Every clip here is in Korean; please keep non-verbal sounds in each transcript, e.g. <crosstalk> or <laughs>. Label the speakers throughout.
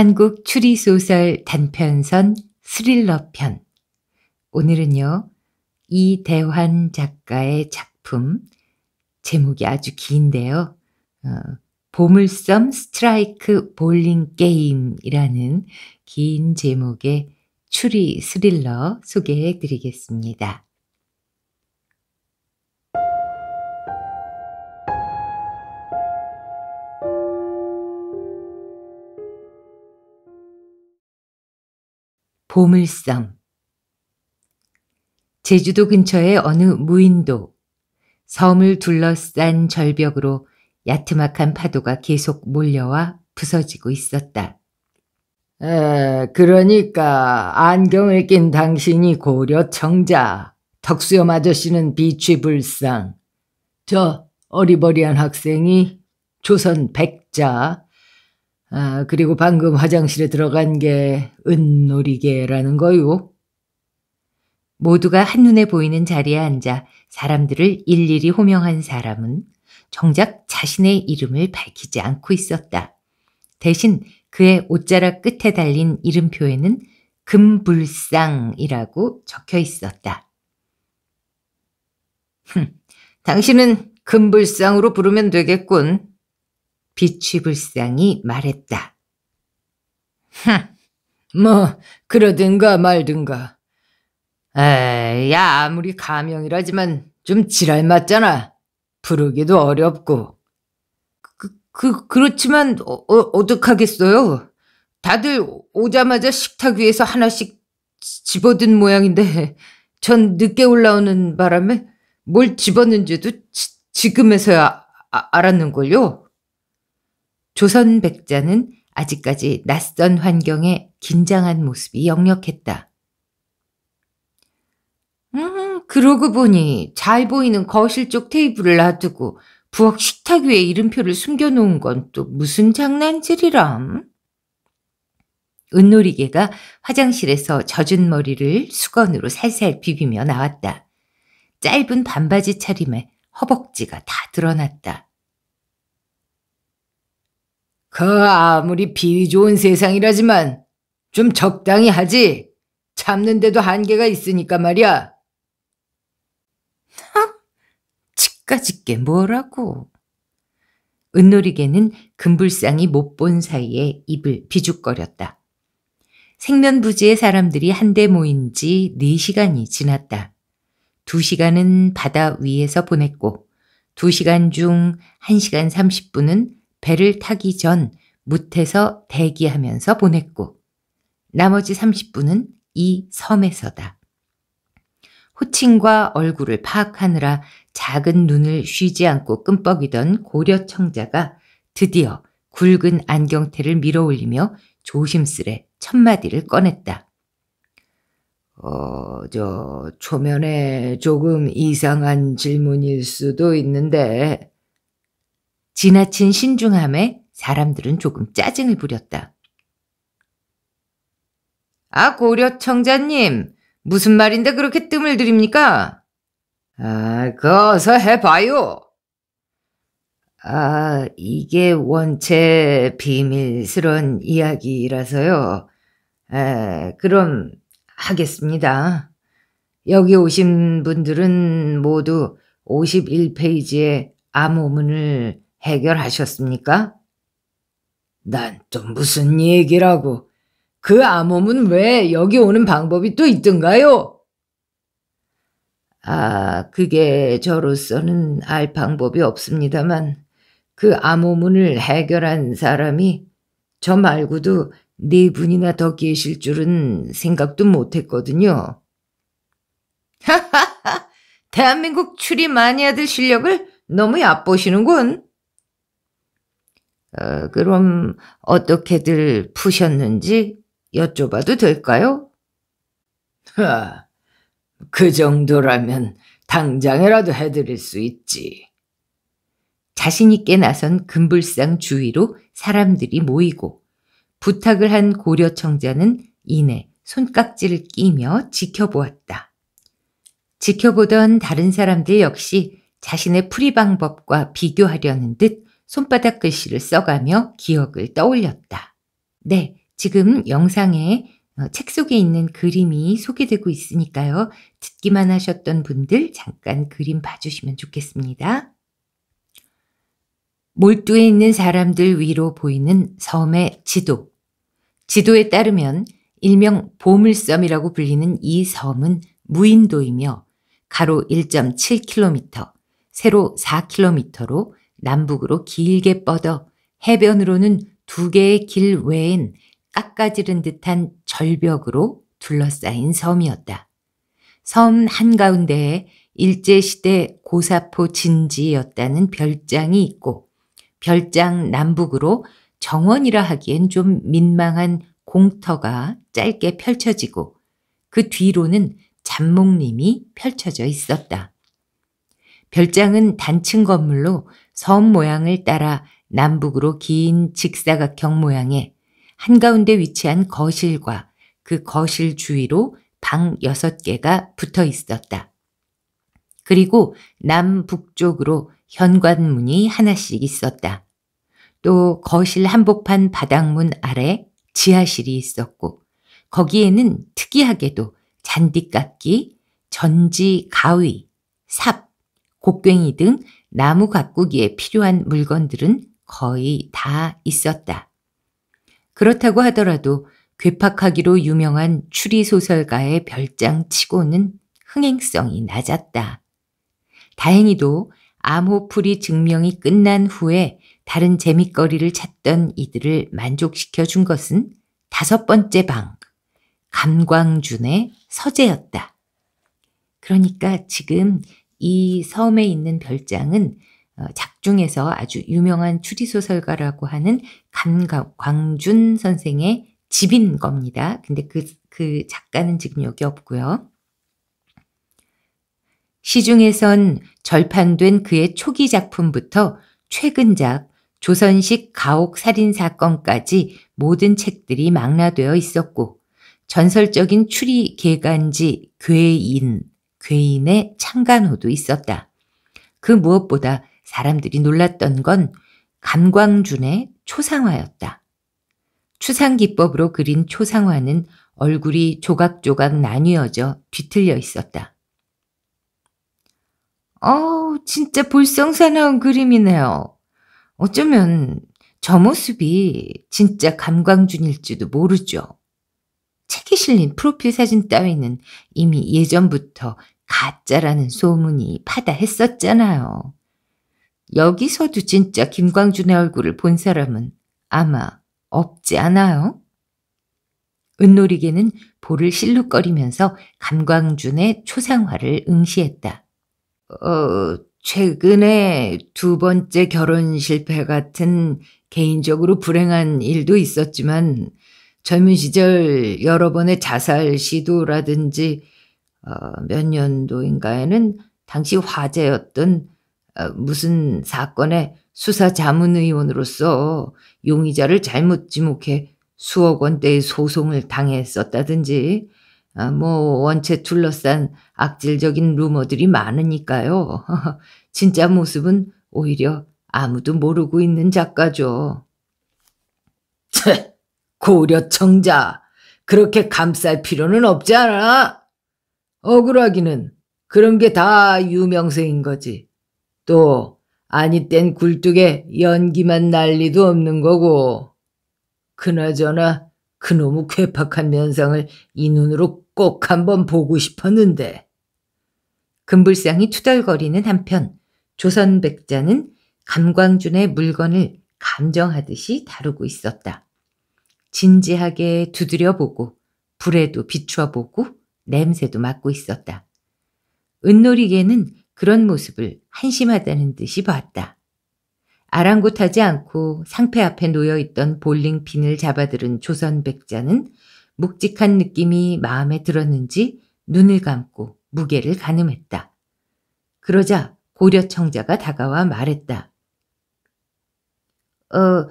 Speaker 1: 한국 추리소설 단편선 스릴러편. 오늘은요, 이대환 작가의 작품, 제목이 아주 긴데요. 어, 보물섬 스트라이크 볼링 게임이라는 긴 제목의 추리 스릴러 소개해 드리겠습니다. 보물섬 제주도 근처의 어느 무인도 섬을 둘러싼 절벽으로 야트막한 파도가 계속 몰려와 부서지고 있었다. 에, 그러니까 안경을 낀 당신이 고려 청자, 덕수염 아저씨는 비취불상, 저 어리버리한 학생이 조선 백자, 아, 그리고 방금 화장실에 들어간 게 은놀이개라는 거요. 모두가 한눈에 보이는 자리에 앉아 사람들을 일일이 호명한 사람은 정작 자신의 이름을 밝히지 않고 있었다. 대신 그의 옷자락 끝에 달린 이름표에는 금불상이라고 적혀 있었다. 흠, 당신은 금불상으로 부르면 되겠군. 비취불상이 말했다. 흥, 뭐 그러든가 말든가. 에이, 야 아무리 가명이라지만 좀 지랄 맞잖아. 부르기도 어렵고. 그, 그 그렇지만 어, 어, 어떡하겠어요. 다들 오자마자 식탁 위에서 하나씩 집어든 모양인데 전 늦게 올라오는 바람에 뭘 집었는지도 지, 금에서야 아, 알았는걸요. 조선 백자는 아직까지 낯선 환경에 긴장한 모습이 역력했다. 음, 그러고 보니 잘 보이는 거실 쪽 테이블을 놔두고 부엌 식탁 위에 이름표를 숨겨놓은 건 또 무슨 장난질이람? 은놀이개가 화장실에서 젖은 머리를 수건으로 살살 비비며 나왔다. 짧은 반바지 차림에 허벅지가 다 드러났다. 그 아무리 비위 좋은 세상이라지만 좀 적당히 하지. 참는데도 한계가 있으니까 말이야. 하, 치까짓게 뭐라고. 은놀이개는 금불상이 못 본 사이에 입을 비죽거렸다. 생면부지의 사람들이 한데 모인 지 4시간이 지났다. 2시간은 바다 위에서 보냈고 2시간 중 1시간 30분은 배를 타기 전 무태서 대기하면서 보냈고 나머지 30분은 이 섬에서다. 호칭과 얼굴을 파악하느라 작은 눈을 쉬지 않고 끔뻑이던 고려 청자가 드디어 굵은 안경테를 밀어올리며 조심스레 첫마디를 꺼냈다. 어, 저, 초면에 조금 이상한 질문일 수도 있는데, 지나친 신중함에 사람들은 조금 짜증을 부렸다. 아, 고려 청자님, 무슨 말인데 그렇게 뜸을 들입니까? 아, 그 어서 해봐요. 아, 이게 원체 비밀스런 이야기라서요. 에, 아, 그럼 하겠습니다. 여기 오신 분들은 모두 51페이지의 암호문을 해결하셨습니까? 난 또 무슨 얘기라고. 그 암호문 왜 여기 오는 방법이 또 있던가요? 아, 그게 저로서는 알 방법이 없습니다만 그 암호문을 해결한 사람이 저 말고도 네 분이나 더 계실 줄은 생각도 못했거든요. 하하하! 대한민국 추리 마니아들 실력을 너무 얕보시는군. 어, 그럼 어떻게들 푸셨는지 여쭤봐도 될까요? 그 정도라면 당장이라도 해드릴 수 있지. 자신있게 나선 금불상 주위로 사람들이 모이고 부탁을 한 고려 청자는 이내 손깍지를 끼며 지켜보았다. 지켜보던 다른 사람들 역시 자신의 풀이 방법과 비교하려는 듯 손바닥 글씨를 써가며 기억을 떠올렸다. 네, 지금 영상에 어, 책 속에 있는 그림이 소개되고 있으니까요. 듣기만 하셨던 분들 잠깐 그림 봐주시면 좋겠습니다. 몰두에 있는 사람들 위로 보이는 섬의 지도. 지도에 따르면 일명 보물섬이라고 불리는 이 섬은 무인도이며 가로 1.7km, 세로 4km로 남북으로 길게 뻗어 해변으로는 두 개의 길 외엔 깎아지른 듯한 절벽으로 둘러싸인 섬이었다. 섬 한가운데에 일제시대 고사포 진지였다는 별장이 있고 별장 남북으로 정원이라 하기엔 좀 민망한 공터가 짧게 펼쳐지고 그 뒤로는 잔목림이 펼쳐져 있었다. 별장은 단층 건물로 섬 모양을 따라 남북으로 긴 직사각형 모양의 한가운데 위치한 거실과 그 거실 주위로 방 6개가 붙어 있었다. 그리고 남북쪽으로 현관문이 하나씩 있었다. 또 거실 한복판 바닥문 아래 지하실이 있었고 거기에는 특이하게도 잔디깎기, 전지, 가위, 삽, 곡괭이 등 나무 가꾸기에 필요한 물건들은 거의 다 있었다. 그렇다고 하더라도 괴팍하기로 유명한 추리소설가의 별장 치고는 흥행성이 낮았다. 다행히도 암호풀이 증명이 끝난 후에 다른 재밌거리를 찾던 이들을 만족시켜 준 것은 다섯 번째 방, 감광준의 서재였다. 그러니까 지금 이 섬에 있는 별장은 어, 작중에서 아주 유명한 추리소설가라고 하는 감광준 선생의 집인 겁니다. 근데 그, 그 작가는 지금 여기 없고요. 시중에선 절판된 그의 초기 작품부터 최근작 조선식 가옥 살인 사건까지 모든 책들이 망라되어 있었고 전설적인 추리 개간지 괴인, 괴인의 창간호도 있었다. 그 무엇보다 사람들이 놀랐던 건 감광준의 초상화였다. 추상기법으로 그린 초상화는 얼굴이 조각조각 나뉘어져 뒤틀려 있었다. 어, 우 진짜 볼썽사나운 그림이네요. 어쩌면 저 모습이 진짜 감광준일지도 모르죠. 책에 실린 프로필 사진 따위는 이미 예전부터 가짜라는 소문이 파다했었잖아요. 여기서도 진짜 김광준의 얼굴을 본 사람은 아마 없지 않아요? 은놀이개는 볼을 실룩거리면서 감광준의 초상화를 응시했다. 어, 최근에 두 번째 결혼 실패 같은 개인적으로 불행한 일도 있었지만 젊은 시절 여러 번의 자살 시도라든지 어, 몇 년도인가에는 당시 화제였던 어, 무슨 사건의 수사 자문의원으로서 용의자를 잘못 지목해 수억 원대의 소송을 당했었다든지 어, 뭐 원체 둘러싼 악질적인 루머들이 많으니까요. <laughs> 진짜 모습은 오히려 아무도 모르고 있는 작가죠. <laughs> 고려청자 그렇게 감쌀 필요는 없지 않아? 억울하기는 그런 게 다 유명세인 거지. 또 아니 땐 굴뚝에 연기만 난리도 없는 거고. 그나저나 그놈의 괴팍한 면상을 이 눈으로 꼭 한번 보고 싶었는데. 금불상이 투덜거리는 한편 조선백자는 감광준의 물건을 감정하듯이 다루고 있었다. 진지하게 두드려보고 불에도 비추어보고 냄새도 맡고 있었다. 은놀이개는 그런 모습을 한심하다는 듯이 보았다 아랑곳하지 않고 상패 앞에 놓여있던 볼링핀을 잡아들은 조선백자는 묵직한 느낌이 마음에 들었는지 눈을 감고 무게를 가늠했다. 그러자 고려청자가 다가와 말했다. 어,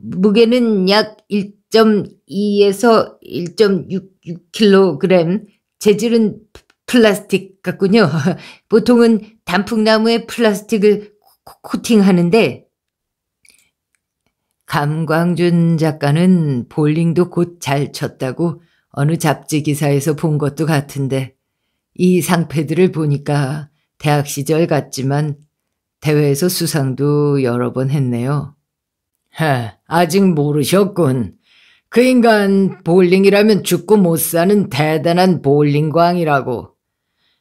Speaker 1: 무게는 약 1.2에서 1 6 k g 재질은 플라스틱 같군요. <laughs> 보통은 단풍나무에 플라스틱을 코팅하는데 감광준 작가는 볼링도 곧 잘 쳤다고 어느 잡지 기사에서 본 것도 같은데 이 상패들을 보니까 대학 시절 같지만 대회에서 수상도 여러 번 했네요. 하, 아직 모르셨군. 그 인간 볼링이라면 죽고 못 사는 대단한 볼링광이라고.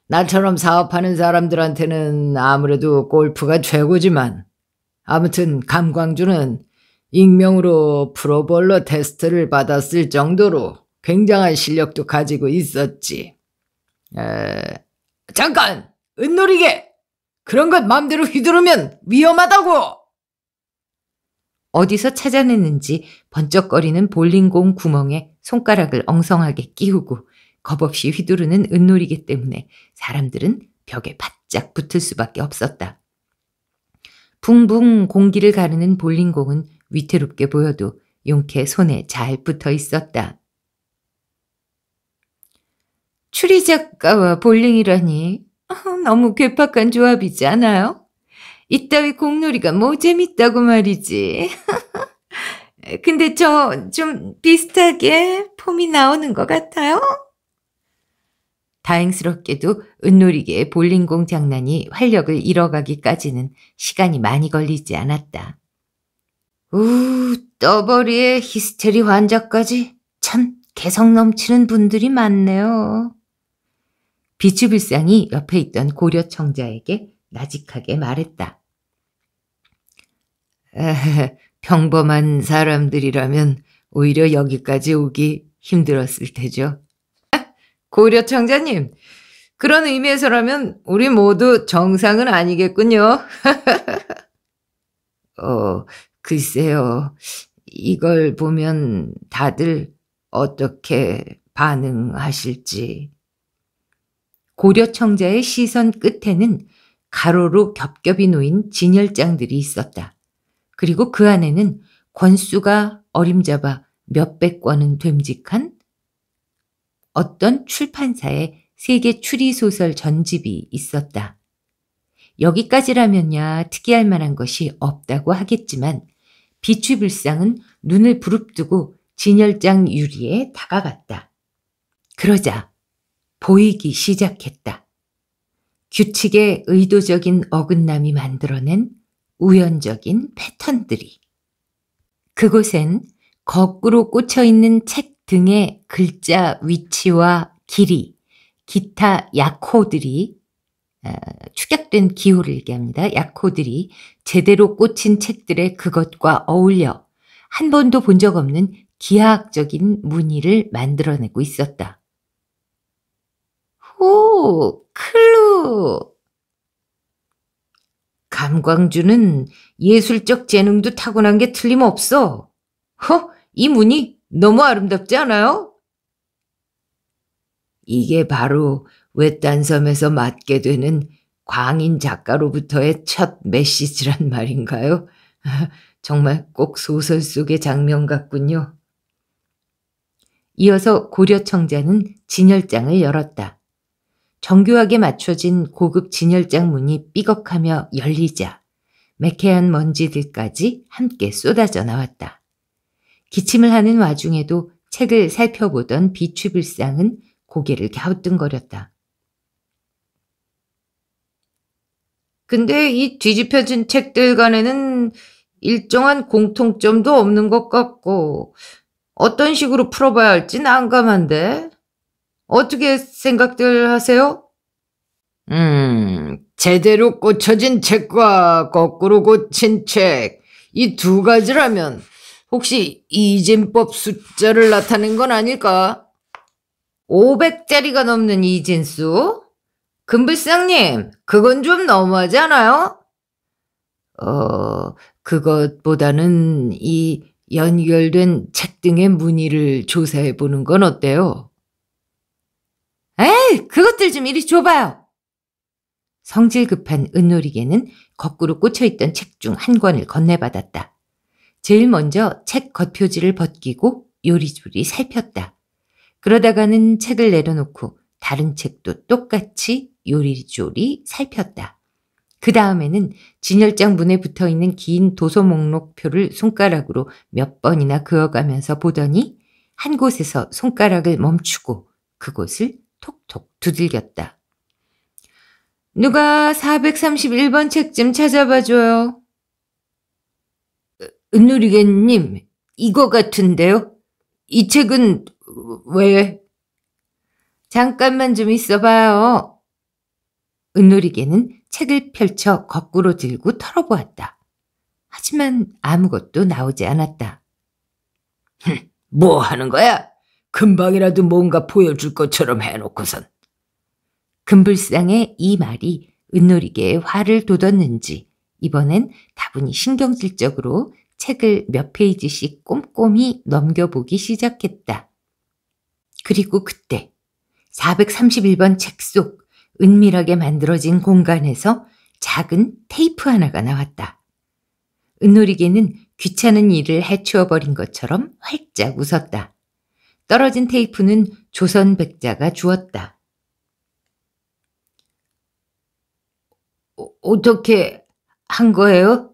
Speaker 1: 나처럼 사업하는 사람들한테는 아무래도 골프가 최고지만 아무튼 감광주는 익명으로 프로볼러 테스트를 받았을 정도로 굉장한 실력도 가지고 있었지. 에... 잠깐! 은놀이게! 그런 것 마음대로 휘두르면 위험하다고! 어디서 찾아냈는지 번쩍거리는 볼링공 구멍에 손가락을 엉성하게 끼우고 겁없이 휘두르는 은놀이기 때문에 사람들은 벽에 바짝 붙을 수밖에 없었다. 붕붕 공기를 가르는 볼링공은 위태롭게 보여도 용케 손에 잘 붙어 있었다. 추리작가와 볼링이라니 어, 너무 괴팍한 조합이지 않아요? 이따위 공놀이가 뭐 재밌다고 말이지. <laughs> 근데 저 좀 비슷하게 폼이 나오는 것 같아요? 다행스럽게도 은놀이계의 볼링공 장난이 활력을 잃어가기까지는 시간이 많이 걸리지 않았다. 우, 떠버리의 히스테리 환자까지 참 개성 넘치는 분들이 많네요. 비추불상이 옆에 있던 고려 청자에게 나직하게 말했다. <laughs> 평범한 사람들이라면 오히려 여기까지 오기 힘들었을 테죠. 고려 청자님, 그런 의미에서라면 우리 모두 정상은 아니겠군요. <laughs> 어, 글쎄요. 이걸 보면 다들 어떻게 반응하실지. 고려 청자의 시선 끝에는 가로로 겹겹이 놓인 진열장들이 있었다. 그리고 그 안에는 권수가 어림잡아 몇 백 권은 됨직한 어떤 출판사의 세계 추리소설 전집이 있었다. 여기까지라면야 특이할 만한 것이 없다고 하겠지만 비추불상은 눈을 부릅뜨고 진열장 유리에 다가갔다. 그러자 보이기 시작했다. 규칙의 의도적인 어긋남이 만들어낸 우연적인 패턴들이. 그곳엔 거꾸로 꽂혀 있는 책 등의 글자 위치와 길이, 기타 약호들이 어, 축약된 기호를 얘기합니다. 약호들이 제대로 꽂힌 책들의 그것과 어울려 한 번도 본 적 없는 기하학적인 무늬를 만들어내고 있었다. 오, 클루! 감광주는 예술적 재능도 타고난 게 틀림없어. 허, 이 문이 너무 아름답지 않아요? 이게 바로 외딴 섬에서 맡게 되는 광인 작가로부터의 첫 메시지란 말인가요? <laughs> 정말 꼭 소설 속의 장면 같군요. 이어서 고려 청자는 진열장을 열었다. 정교하게 맞춰진 고급 진열장 문이 삐걱하며 열리자 매캐한 먼지들까지 함께 쏟아져 나왔다. 기침을 하는 와중에도 책을 살펴보던 비추불상은 고개를 갸우뚱거렸다. 근데 이 뒤집혀진 책들 간에는 일정한 공통점도 없는 것 같고 어떤 식으로 풀어봐야 할지 난감한데 어떻게 생각들 하세요? 음, 제대로 꽂혀진 책과 거꾸로 고친 책. 이 두 가지라면 혹시 이진법 숫자를 나타낸 건 아닐까? 500짜리가 넘는 이진수? 금불상님, 그건 좀 너무하지 않아요? 어, 그것보다는 이 연결된 책 등의 문의를 조사해 보는 건 어때요? 에이, 그것들 좀 이리 줘봐요. 성질 급한 은놀이개는 거꾸로 꽂혀있던 책 중 한 권을 건네받았다. 제일 먼저 책 겉표지를 벗기고 요리조리 살폈다. 그러다가는 책을 내려놓고 다른 책도 똑같이 요리조리 살폈다. 그 다음에는 진열장 문에 붙어 있는 긴 도서 목록표를 손가락으로 몇 번이나 그어가면서 보더니 한 곳에서 손가락을 멈추고 그곳을 톡톡 두들겼다. 누가 431번 책 좀 찾아봐줘요. 은누리개님, 이거 같은데요? 이 책은 왜? 잠깐만 좀 있어봐요. 은누리개는 책을 펼쳐 거꾸로 들고 털어보았다. 하지만 아무것도 나오지 않았다. <laughs> 뭐 하는 거야? 금방이라도 뭔가 보여줄 것처럼 해놓고선. 금불상의 이 말이 은놀이게 화를 돋웠는지 이번엔 다분히 신경질적으로 책을 몇 페이지씩 꼼꼼히 넘겨보기 시작했다. 그리고 그때 431번 책 속 은밀하게 만들어진 공간에서 작은 테이프 하나가 나왔다. 은놀이개는 귀찮은 일을 해치워버린 것처럼 활짝 웃었다. 떨어진 테이프는 조선 백자가 주었다. 어, 어떻게 한 거예요?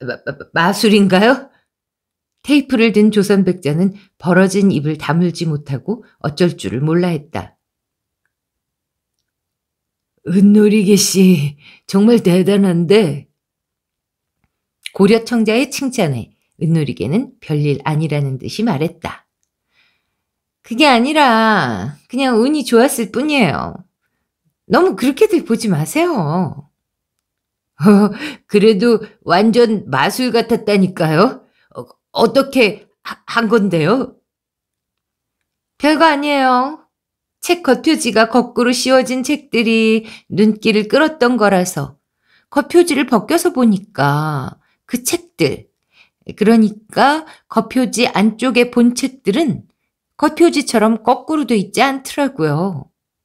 Speaker 1: 마, 마, 마술인가요? 테이프를 든 조선 백자는 벌어진 입을 다물지 못하고 어쩔 줄을 몰라 했다. 은놀이개 씨, 정말 대단한데? 고려 청자의 칭찬에 은놀이개는 별일 아니라는 듯이 말했다. 그게 아니라 그냥 운이 좋았을 뿐이에요. 너무 그렇게들 보지 마세요. 어, <laughs> 그래도 완전 마술 같았다니까요. 어, 떻게한 건데요? 별거 아니에요. 책 겉표지가 거꾸로 씌워진 책들이 눈길을 끌었던 거라서 겉표지를 벗겨서 보니까 그 책들 그러니까 겉표지 안쪽에 본 책들은 겉표지처럼 거꾸로 돼 있지 않더라고요.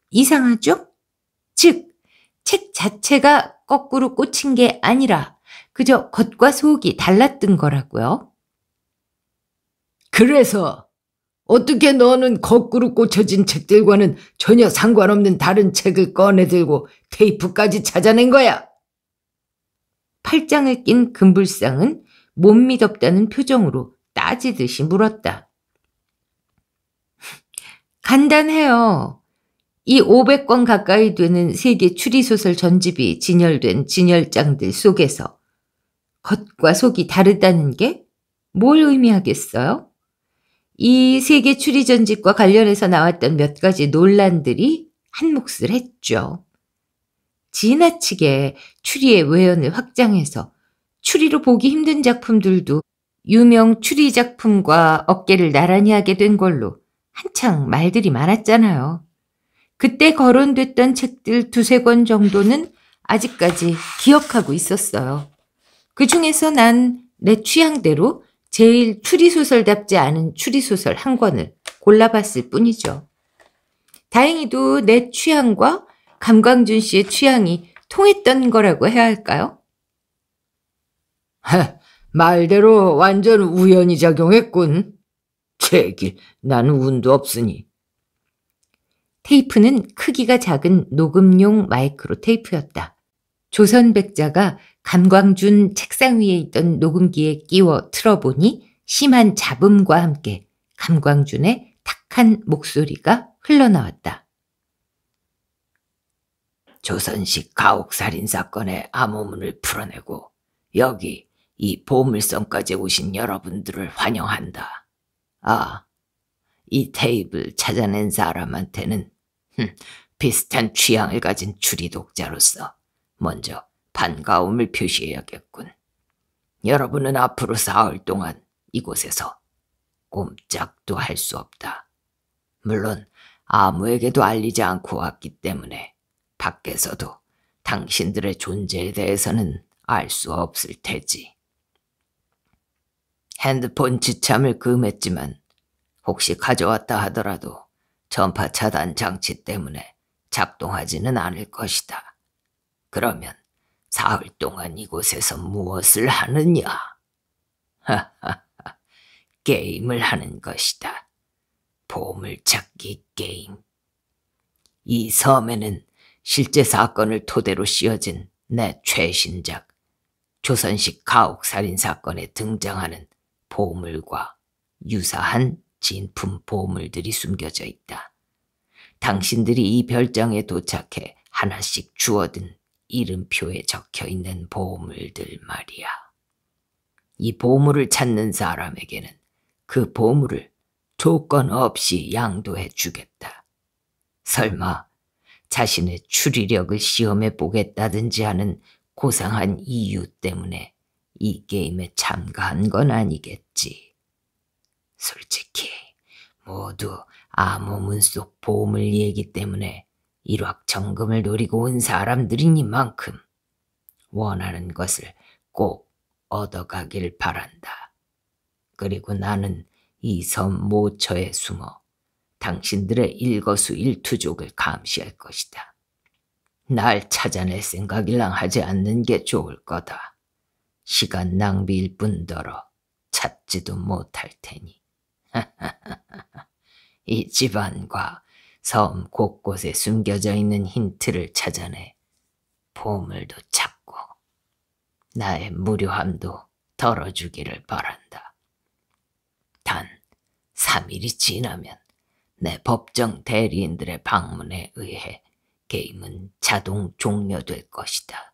Speaker 1: 이상하죠? 즉, 책 자체가 거꾸로 꽂힌 게 아니라 그저 겉과 속이 달랐던 거라고요. 그래서 어떻게 너는 거꾸로 꽂혀진 책들과는 전혀 상관없는 다른 책을 꺼내들고 테이프까지 찾아낸 거야? 팔짱을 낀 금불상은 못 믿었다는 표정으로 따지듯이 물었다. 간단해요. 이 500권 가까이 되는 세계 추리소설 전집이 진열된 진열장들 속에서 겉과 속이 다르다는 게 뭘 의미하겠어요? 이 세계 추리 전집과 관련해서 나왔던 몇 가지 논란들이 한몫을 했죠. 지나치게 추리의 외연을 확장해서 추리로 보기 힘든 작품들도 유명 추리 작품과 어깨를 나란히 하게 된 걸로 한창 말들이 많았잖아요. 그때 거론됐던 책들 두세 권 정도는 아직까지 기억하고 있었어요. 그 중에서 난 내 취향대로 제일 추리소설답지 않은 추리소설 한 권을 골라봤을 뿐이죠. 다행히도 내 취향과 감광준 씨의 취향이 통했던 거라고 해야 할까요? 말대로 완전 우연히 작용했군. 제기, 나는 운도 없으니. 테이프는 크기가 작은 녹음용 마이크로 테이프였다. 조선백자가 감광준 책상 위에 있던 녹음기에 끼워 틀어보니 심한 잡음과 함께 감광준의 탁한 목소리가 흘러나왔다. 조선식 가옥살인 사건의 암호문을 풀어내고 여기 이 보물섬까지 오신 여러분들을 환영한다. 아, 이 테이블 찾아낸 사람한테는 흠, 비슷한 취향을 가진 추리독자로서 먼저 반가움을 표시해야겠군. 여러분은 앞으로 사흘 동안 이곳에서 꼼짝도 할 수 없다. 물론 아무에게도 알리지 않고 왔기 때문에 밖에서도 당신들의 존재에 대해서는 알 수 없을 테지. 핸드폰 지참을 금했지만 혹시 가져왔다 하더라도 전파 차단 장치 때문에 작동하지는 않을 것이다. 그러면 사흘 동안 이곳에서 무엇을 하느냐? 하하하, <laughs> 게임을 하는 것이다. 보물찾기 게임. 이 섬에는 실제 사건을 토대로 씌어진 내 최신작 조선식 가옥살인 사건에 등장하는 보물과 유사한 진품 보물들이 숨겨져 있다. 당신들이 이 별장에 도착해 하나씩 주워든 이름표에 적혀 있는 보물들 말이야. 이 보물을 찾는 사람에게는 그 보물을 조건 없이 양도해 주겠다. 설마 자신의 추리력을 시험해 보겠다든지 하는 고상한 이유 때문에 이 게임에 참가한 건 아니겠다. 있지. 솔직히 모두 암호문 속 보물 얘기 때문에 일확천금을 노리고 온 사람들이니만큼 원하는 것을 꼭 얻어가길 바란다. 그리고 나는 이 섬 모처에 숨어 당신들의 일거수일투족을 감시할 것이다. 날 찾아낼 생각이랑 하지 않는 게 좋을 거다. 시간 낭비일 뿐더러 찾지도 못할 테니. <laughs> 이 집안과 섬 곳곳에 숨겨져 있는 힌트를 찾아내 보물도 찾고 나의 무료함도 덜어주기를 바란다. 단 3일이 지나면 내 법정 대리인들의 방문에 의해 게임은 자동 종료될 것이다.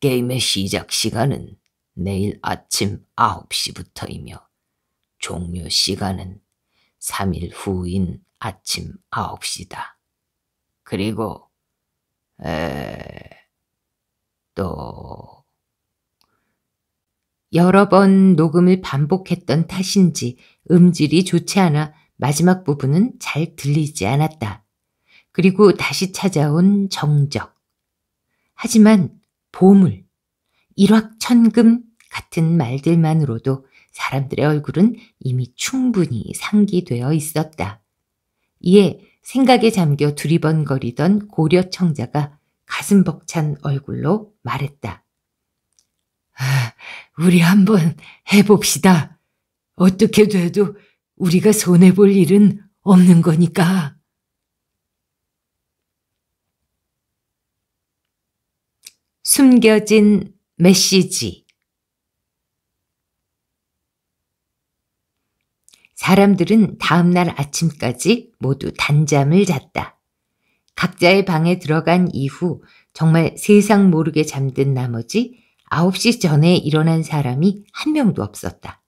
Speaker 1: 게임의 시작 시간은 내일 아침 9시부터이며 종료 시간은 3일 후인 아침 9시다. 그리고 에... 또 여러 번 녹음을 반복했던 탓인지 음질이 좋지 않아 마지막 부분은 잘 들리지 않았다. 그리고 다시 찾아온 정적. 하지만 보물, 일확천금 같은 말들만으로도 사람들의 얼굴은 이미 충분히 상기되어 있었다. 이에 생각에 잠겨 두리번거리던 고려 청자가 가슴 벅찬 얼굴로 말했다. 아, 우리 한번 해봅시다. 어떻게 돼도 우리가 손해볼 일은 없는 거니까. 숨겨진 메시지 사람들은 다음날 아침까지 모두 단잠을 잤다. 각자의 방에 들어간 이후 정말 세상 모르게 잠든 나머지 9시 전에 일어난 사람이 한 명도 없었다.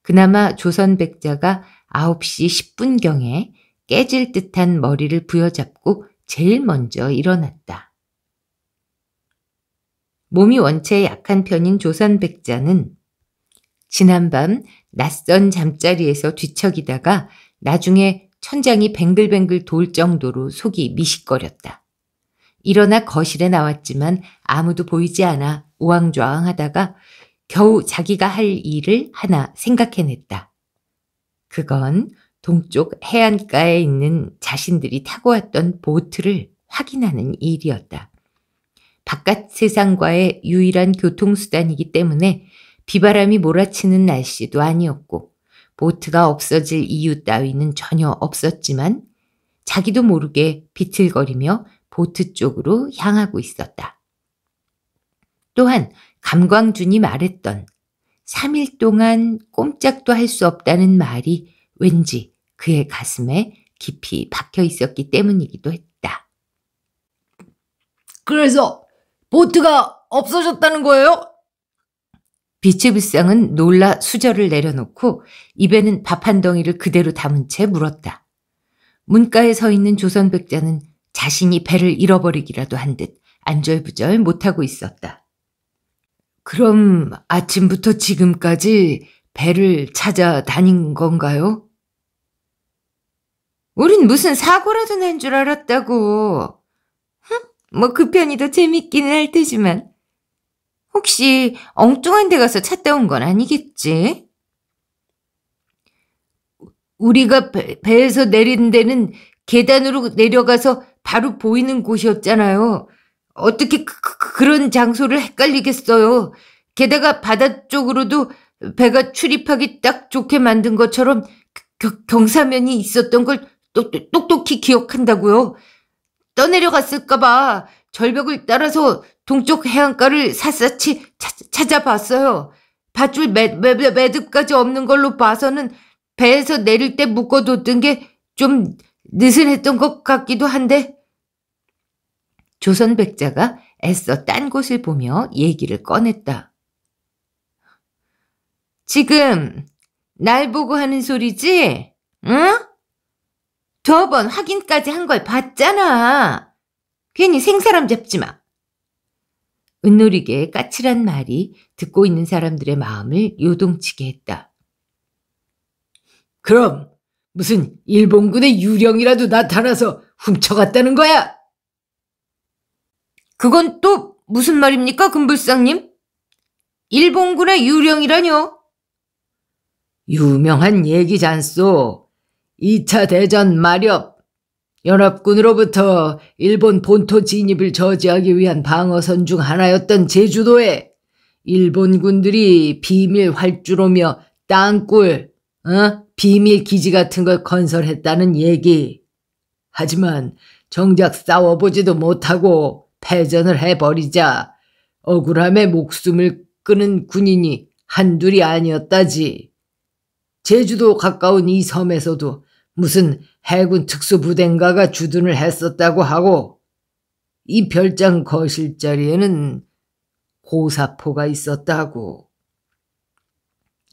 Speaker 1: 그나마 조선 백자가 9시 10분경에 깨질 듯한 머리를 부여잡고 제일 먼저 일어났다. 몸이 원체 약한 편인 조선 백자는 지난밤 낯선 잠자리에서 뒤척이다가 나중에 천장이 뱅글뱅글 돌 정도로 속이 미식거렸다. 일어나 거실에 나왔지만 아무도 보이지 않아 우왕좌왕 하다가 겨우 자기가 할 일을 하나 생각해냈다. 그건 동쪽 해안가에 있는 자신들이 타고 왔던 보트를 확인하는 일이었다. 바깥 세상과의 유일한 교통수단이기 때문에 비바람이 몰아치는 날씨도 아니었고 보트가 없어질 이유 따위는 전혀 없었지만 자기도 모르게 비틀거리며 보트 쪽으로 향하고 있었다. 또한 감광준이 말했던 3일 동안 꼼짝도 할 수 없다는 말이 왠지 그의 가슴에 깊이 박혀 있었기 때문이기도 했다. 그래서 보트가 없어졌다는 거예요? 비츠 불상은 놀라 수저를 내려놓고 입에는 밥 한 덩이를 그대로 담은 채 물었다. 문가에 서 있는 조선 백자는 자신이 배를 잃어버리기라도 한 듯 안절부절 못하고 있었다. 그럼 아침부터 지금까지 배를 찾아다닌 건가요? 우린 무슨 사고라도 난 줄 알았다고. 뭐 그 편이 더 재밌기는 할 테지만. 혹시 엉뚱한 데 가서 차다온 건 아니겠지? 우리가 배, 에서 내린 데는 계단으로 내려가서 바로 보이는 곳이었잖아요. 어떻게 그, 그, 그, 그런 장소를 헷갈리겠어요. 게다가 바다 쪽으로도 배가 출입하기 딱 좋게 만든 것처럼 겨, 경사면이 있었던 걸 똑똑히 기억한다고요. 떠내려갔을까봐 절벽을 따라서 동쪽 해안가를 샅샅이 찾아봤어요. 밧줄 매, 듭까지 없는 걸로 봐서는 배에서 내릴 때 묶어뒀던 게 좀 느슨했던 것 같기도 한데 조선 백자가 애써 딴 곳을 보며 얘기를 꺼냈다. 지금 날 보고 하는 소리지? 응? 저번 확인까지 한 걸 봤잖아. 괜히 생사람 잡지 마. 은놀이게 까칠한 말이 듣고 있는 사람들의 마음을 요동치게 했다. 그럼 무슨 일본군의 유령이라도 나타나서 훔쳐갔다는 거야? 그건 또 무슨 말입니까, 금불상님? 일본군의 유령이라뇨? 유명한 얘기잖소. 2차 대전 마렵 연합군으로부터 일본 본토 진입을 저지하기 위한 방어선 중 하나였던 제주도에 일본군들이 비밀 활주로며 땅굴, 어? 비밀 기지 같은 걸 건설했다는 얘기. 하지만 정작 싸워보지도 못하고 패전을 해버리자 억울함에 목숨을 끄는 군인이 한둘이 아니었다지. 제주도 가까운 이 섬에서도 무슨 해군 특수부대인가가 주둔을 했었다고 하고 이 별장 거실 자리에는 고사포가 있었다고.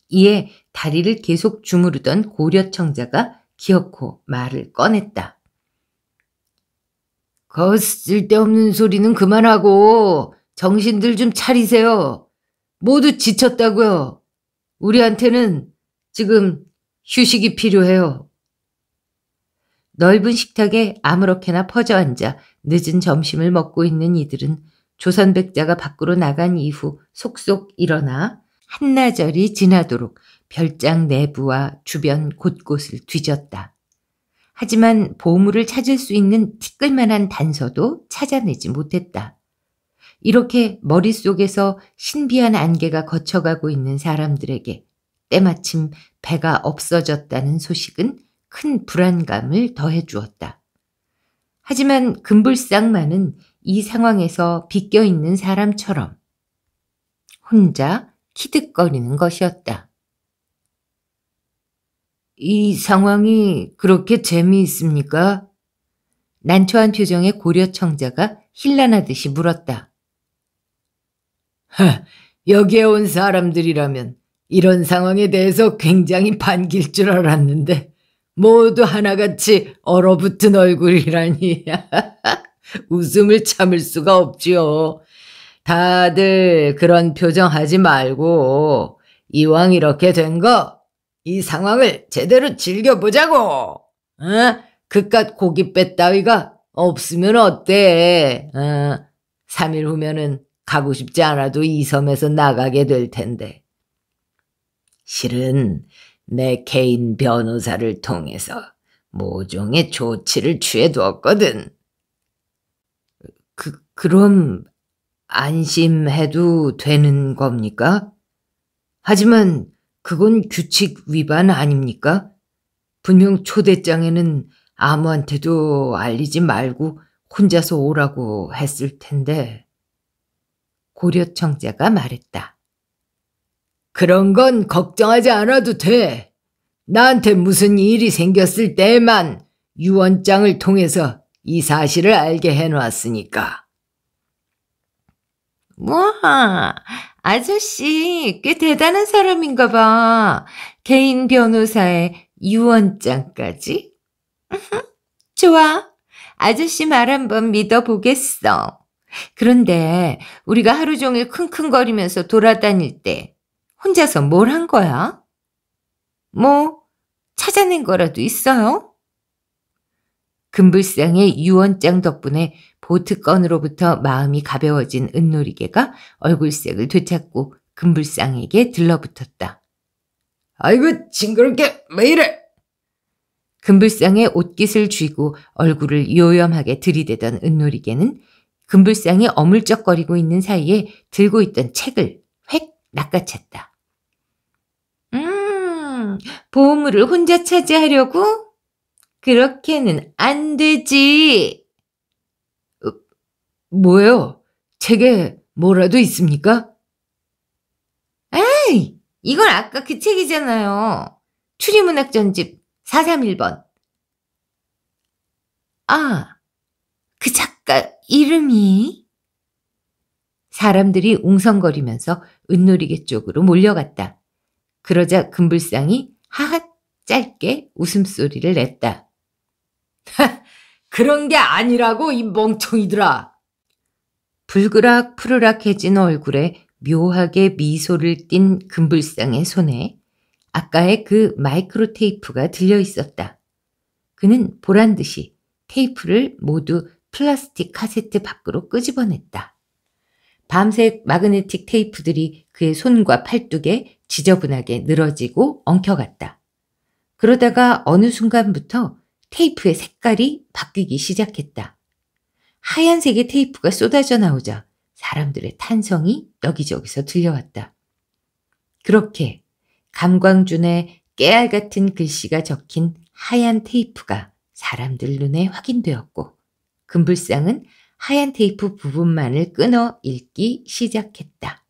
Speaker 1: 이에 다리를 계속 주무르던 고려청자가 기어코 말을 꺼냈다. 거 쓸데없는 소리는 그만하고 정신들 좀 차리세요. 모두 지쳤다고요. 우리한테는 지금 휴식이 필요해요. 넓은 식탁에 아무렇게나 퍼져 앉아 늦은 점심을 먹고 있는 이들은 조선백자가 밖으로 나간 이후 속속 일어나 한나절이 지나도록 별장 내부와 주변 곳곳을 뒤졌다. 하지만 보물을 찾을 수 있는 티끌만한 단서도 찾아내지 못했다. 이렇게 머릿속에서 신비한 안개가 거쳐가고 있는 사람들에게 때마침 배가 없어졌다는 소식은 큰 불안감을 더해 주었다. 하지만 금불상만은 이 상황에서 비껴 있는 사람처럼 혼자 키득거리는 것이었다. 이 상황이 그렇게 재미있습니까? 난초한 표정의 고려 청자가 힐난하듯이 물었다. 하, 여기에 온 사람들이라면 이런 상황에 대해서 굉장히 반길 줄 알았는데 모두 하나같이 얼어붙은 얼굴이라니. <laughs> 웃음을 참을 수가 없지요. 다들 그런 표정 하지 말고 이왕 이렇게 된 거 이 상황을 제대로 즐겨보자고. 어? 그깟 고깃배 따위가 없으면 어때? 어? 3일 후면은 가고 싶지 않아도 이 섬에서 나가게 될 텐데. 실은 내 개인 변호사를 통해서 모종의 조치를 취해두었거든. 그, 그럼 안심해도 되는 겁니까? 하지만 그건 규칙 위반 아닙니까? 분명 초대장에는 아무한테도 알리지 말고 혼자서 오라고 했을 텐데. 고려청자가 말했다. 그런 건 걱정하지 않아도 돼. 나한테 무슨 일이 생겼을 때만 유언장을 통해서 이 사실을 알게 해놓았으니까 와, 아저씨 꽤 대단한 사람인가 봐. 개인 변호사의 유언장까지? <laughs> 좋아. 아저씨 말 한번 믿어보겠어. 그런데 우리가 하루 종일 킁킁거리면서 돌아다닐 때 혼자서 뭘 한 거야? 뭐, 찾아낸 거라도 있어요? 금불상의 유언장 덕분에 보트건으로부터 마음이 가벼워진 은놀이개가 얼굴색을 되찾고 금불상에게 들러붙었다. 아이고, 징그럽게 왜 이래? 금불상의 옷깃을 쥐고 얼굴을 요염하게 들이대던 은놀이개는 금불상이 어물쩍거리고 있는 사이에 들고 있던 책을 획 낚아챘다. 보물을 혼자 차지하려고? 그렇게는 안 되지. 어, 뭐요? 책에 뭐라도 있습니까? 에이, 이건 아까 그 책이잖아요. 추리문학 전집 431번. 아, 그 작가 이름이? 사람들이 웅성거리면서 은놀이개 쪽으로 몰려갔다. 그러자 금불상이 하하 짧게 웃음소리를 냈다. <laughs> 그런 게 아니라고 이 멍청이들아. 불그락 푸르락해진 얼굴에 묘하게 미소를 띤 금불상의 손에 아까의 그 마이크로 테이프가 들려 있었다. 그는 보란 듯이 테이프를 모두 플라스틱 카세트 밖으로 끄집어냈다. 밤색 마그네틱 테이프들이 그의 손과 팔뚝에 지저분하게 늘어지고 엉켜갔다. 그러다가 어느 순간부터 테이프의 색깔이 바뀌기 시작했다. 하얀색의 테이프가 쏟아져 나오자 사람들의 탄성이 여기저기서 들려왔다. 그렇게 감광준의 깨알 같은 글씨가 적힌 하얀 테이프가 사람들 눈에 확인되었고 금불상은 하얀 테이프 부분만을 끊어 읽기 시작했다.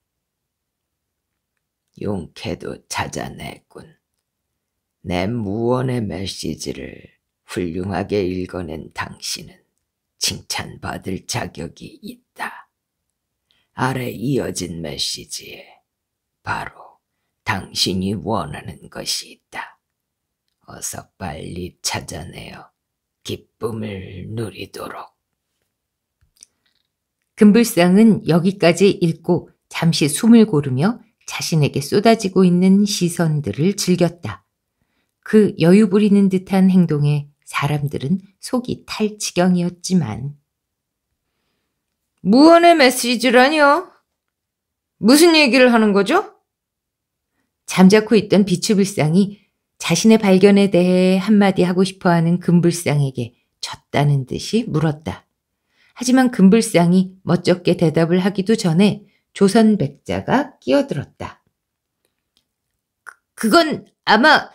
Speaker 1: 용케도 찾아냈군. 내 무언의 메시지를 훌륭하게 읽어낸 당신은 칭찬받을 자격이 있다. 아래 이어진 메시지에 바로 당신이 원하는 것이 있다. 어서 빨리 찾아내어 기쁨을 누리도록. 금불상은 여기까지 읽고 잠시 숨을 고르며 자신에게 쏟아지고 있는 시선들을 즐겼다. 그 여유 부리는 듯한 행동에 사람들은 속이 탈 지경이었지만 무언의 메시지라니요? 무슨 얘기를 하는 거죠? 잠자코 있던 비추불상이 자신의 발견에 대해 한마디 하고 싶어하는 금불상에게 졌다는 듯이 물었다. 하지만 금불상이 멋쩍게 대답을 하기도 전에 조선백자가 끼어들었다. 그, 그건 아마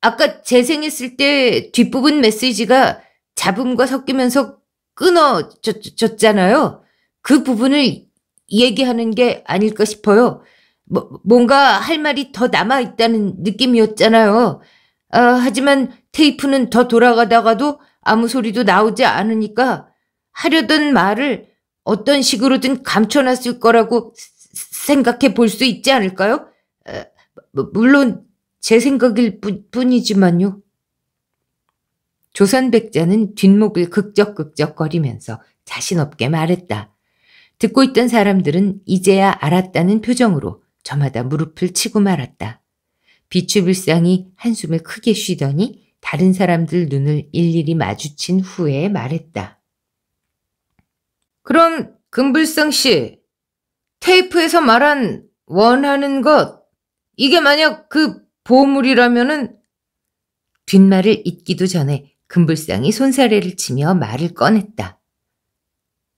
Speaker 1: 아까 재생했을 때 뒷부분 메시지가 잡음과 섞이면서 끊어졌잖아요. 그 부분을 얘기하는 게 아닐까 싶어요. 뭐, 뭔가 할 말이 더 남아있다는 느낌이었잖아요. 아, 하지만 테이프는 더 돌아가다가도 아무 소리도 나오지 않으니까 하려던 말을 어떤 식으로든 감춰놨을 거라고 생각해 볼 수 있지 않을까요? 뭐, 물론 제 생각일 뿐이지만요. 조선백자는 뒷목을 극적극적거리면서 자신없게 말했다. 듣고 있던 사람들은 이제야 알았다는 표정으로 저마다 무릎을 치고 말았다. 비추불상이 한숨을 크게 쉬더니 다른 사람들 눈을 일일이 마주친 후에 말했다. 그럼 금불상 씨, 테이프에서 말한 원하는 것, 이게 만약 그 보물이라면은 뒷말을 잇기도 전에 금불상이 손사래를 치며 말을 꺼냈다.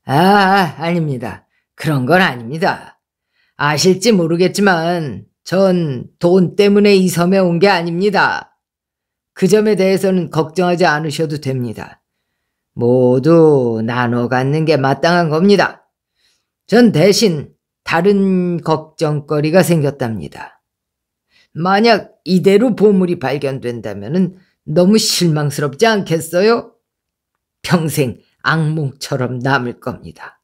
Speaker 1: 아, 아닙니다. 그런 건 아닙니다. 아실지 모르겠지만 전 돈 때문에 이 섬에 온 게 아닙니다. 그 점에 대해서는 걱정하지 않으셔도 됩니다. 모두 나눠 갖는 게 마땅한 겁니다. 전 대신 다른 걱정거리가 생겼답니다. 만약 이대로 보물이 발견된다면 너무 실망스럽지 않겠어요? 평생 악몽처럼 남을 겁니다.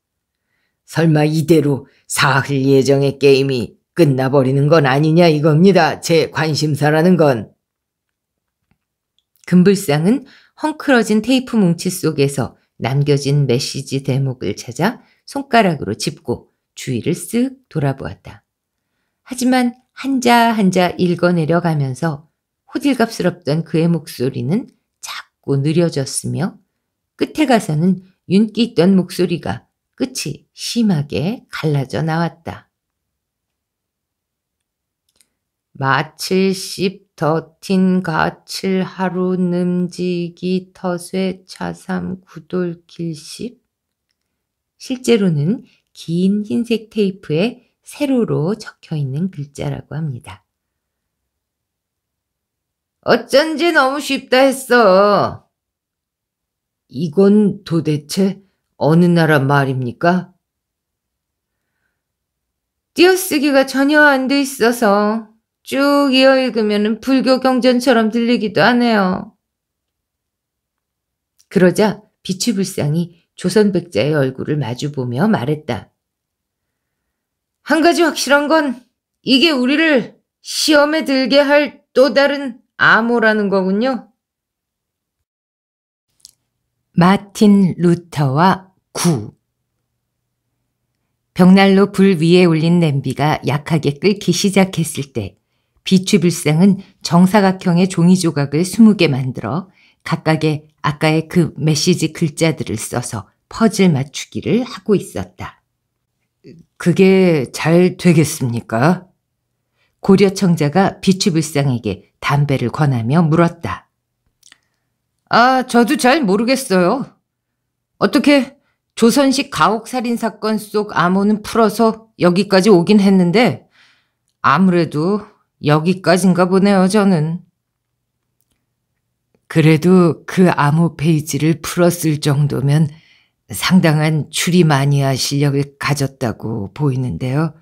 Speaker 1: 설마 이대로 사흘 예정의 게임이 끝나버리는 건 아니냐 이겁니다. 제 관심사라는 건. 금불상은 헝클어진 테이프 뭉치 속에서 남겨진 메시지 대목을 찾아 손가락으로 짚고 주위를 쓱 돌아보았다. 하지만 한자 한자 읽어내려가면서 호들갑스럽던 그의 목소리는 자꾸 느려졌으며 끝에 가서는 윤기 있던 목소리가 끝이 심하게 갈라져 나왔다. 마칠십 더틴 가칠 하루 늠지기 덫에 차삼 구돌 길십 실제로는 긴 흰색 테이프에 세로로 적혀 있는 글자라고 합니다. 어쩐지 너무 쉽다 했어. 이건 도대체 어느 나라 말입니까? 띄어쓰기가 전혀 안 돼 있어서 쭉 이어 읽으면 불교 경전처럼 들리기도 하네요. 그러자 비추불상이 조선백자의 얼굴을 마주보며 말했다. 한 가지 확실한 건 이게 우리를 시험에 들게 할 또 다른 암호라는 거군요. 마틴 루터와 구 벽난로 불 위에 올린 냄비가 약하게 끓기 시작했을 때 비추불상은 정사각형의 종이 조각을 20개 만들어 각각의 아까의 그 메시지 글자들을 써서 퍼즐 맞추기를 하고 있었다. 그게 잘 되겠습니까? 고려청자가 비추불상에게 담배를 권하며 물었다. 아, 저도 잘 모르겠어요. 어떻게 조선식 가옥살인 사건 속 암호는 풀어서 여기까지 오긴 했는데 아무래도 여기까진가 보네요, 저는. 그래도 그 암호 페이지를 풀었을 정도면 상당한 추리마니아 실력을 가졌다고 보이는데요.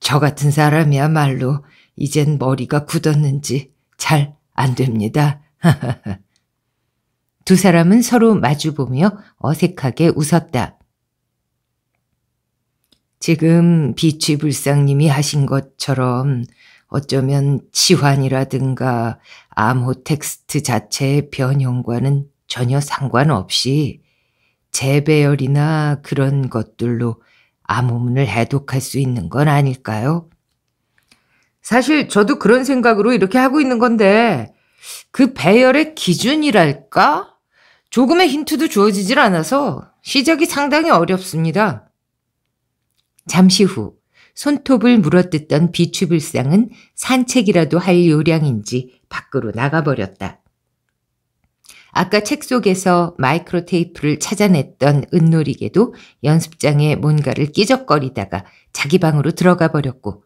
Speaker 1: 저 같은 사람이야말로 이젠 머리가 굳었는지 잘 안 됩니다. <laughs> 두 사람은 서로 마주보며 어색하게 웃었다. 지금 비취불상님이 하신 것처럼 어쩌면 치환이라든가 암호 텍스트 자체의 변형과는 전혀 상관없이 재배열이나 그런 것들로 암호문을 해독할 수 있는 건 아닐까요? 사실 저도 그런 생각으로 이렇게 하고 있는 건데 그 배열의 기준이랄까? 조금의 힌트도 주어지질 않아서 시작이 상당히 어렵습니다. 잠시 후 손톱을 물어뜯던 비추불상은 산책이라도 할 요량인지 밖으로 나가버렸다. 아까 책 속에서 마이크로 테이프를 찾아냈던 은놀이개도 연습장에 뭔가를 끼적거리다가 자기 방으로 들어가 버렸고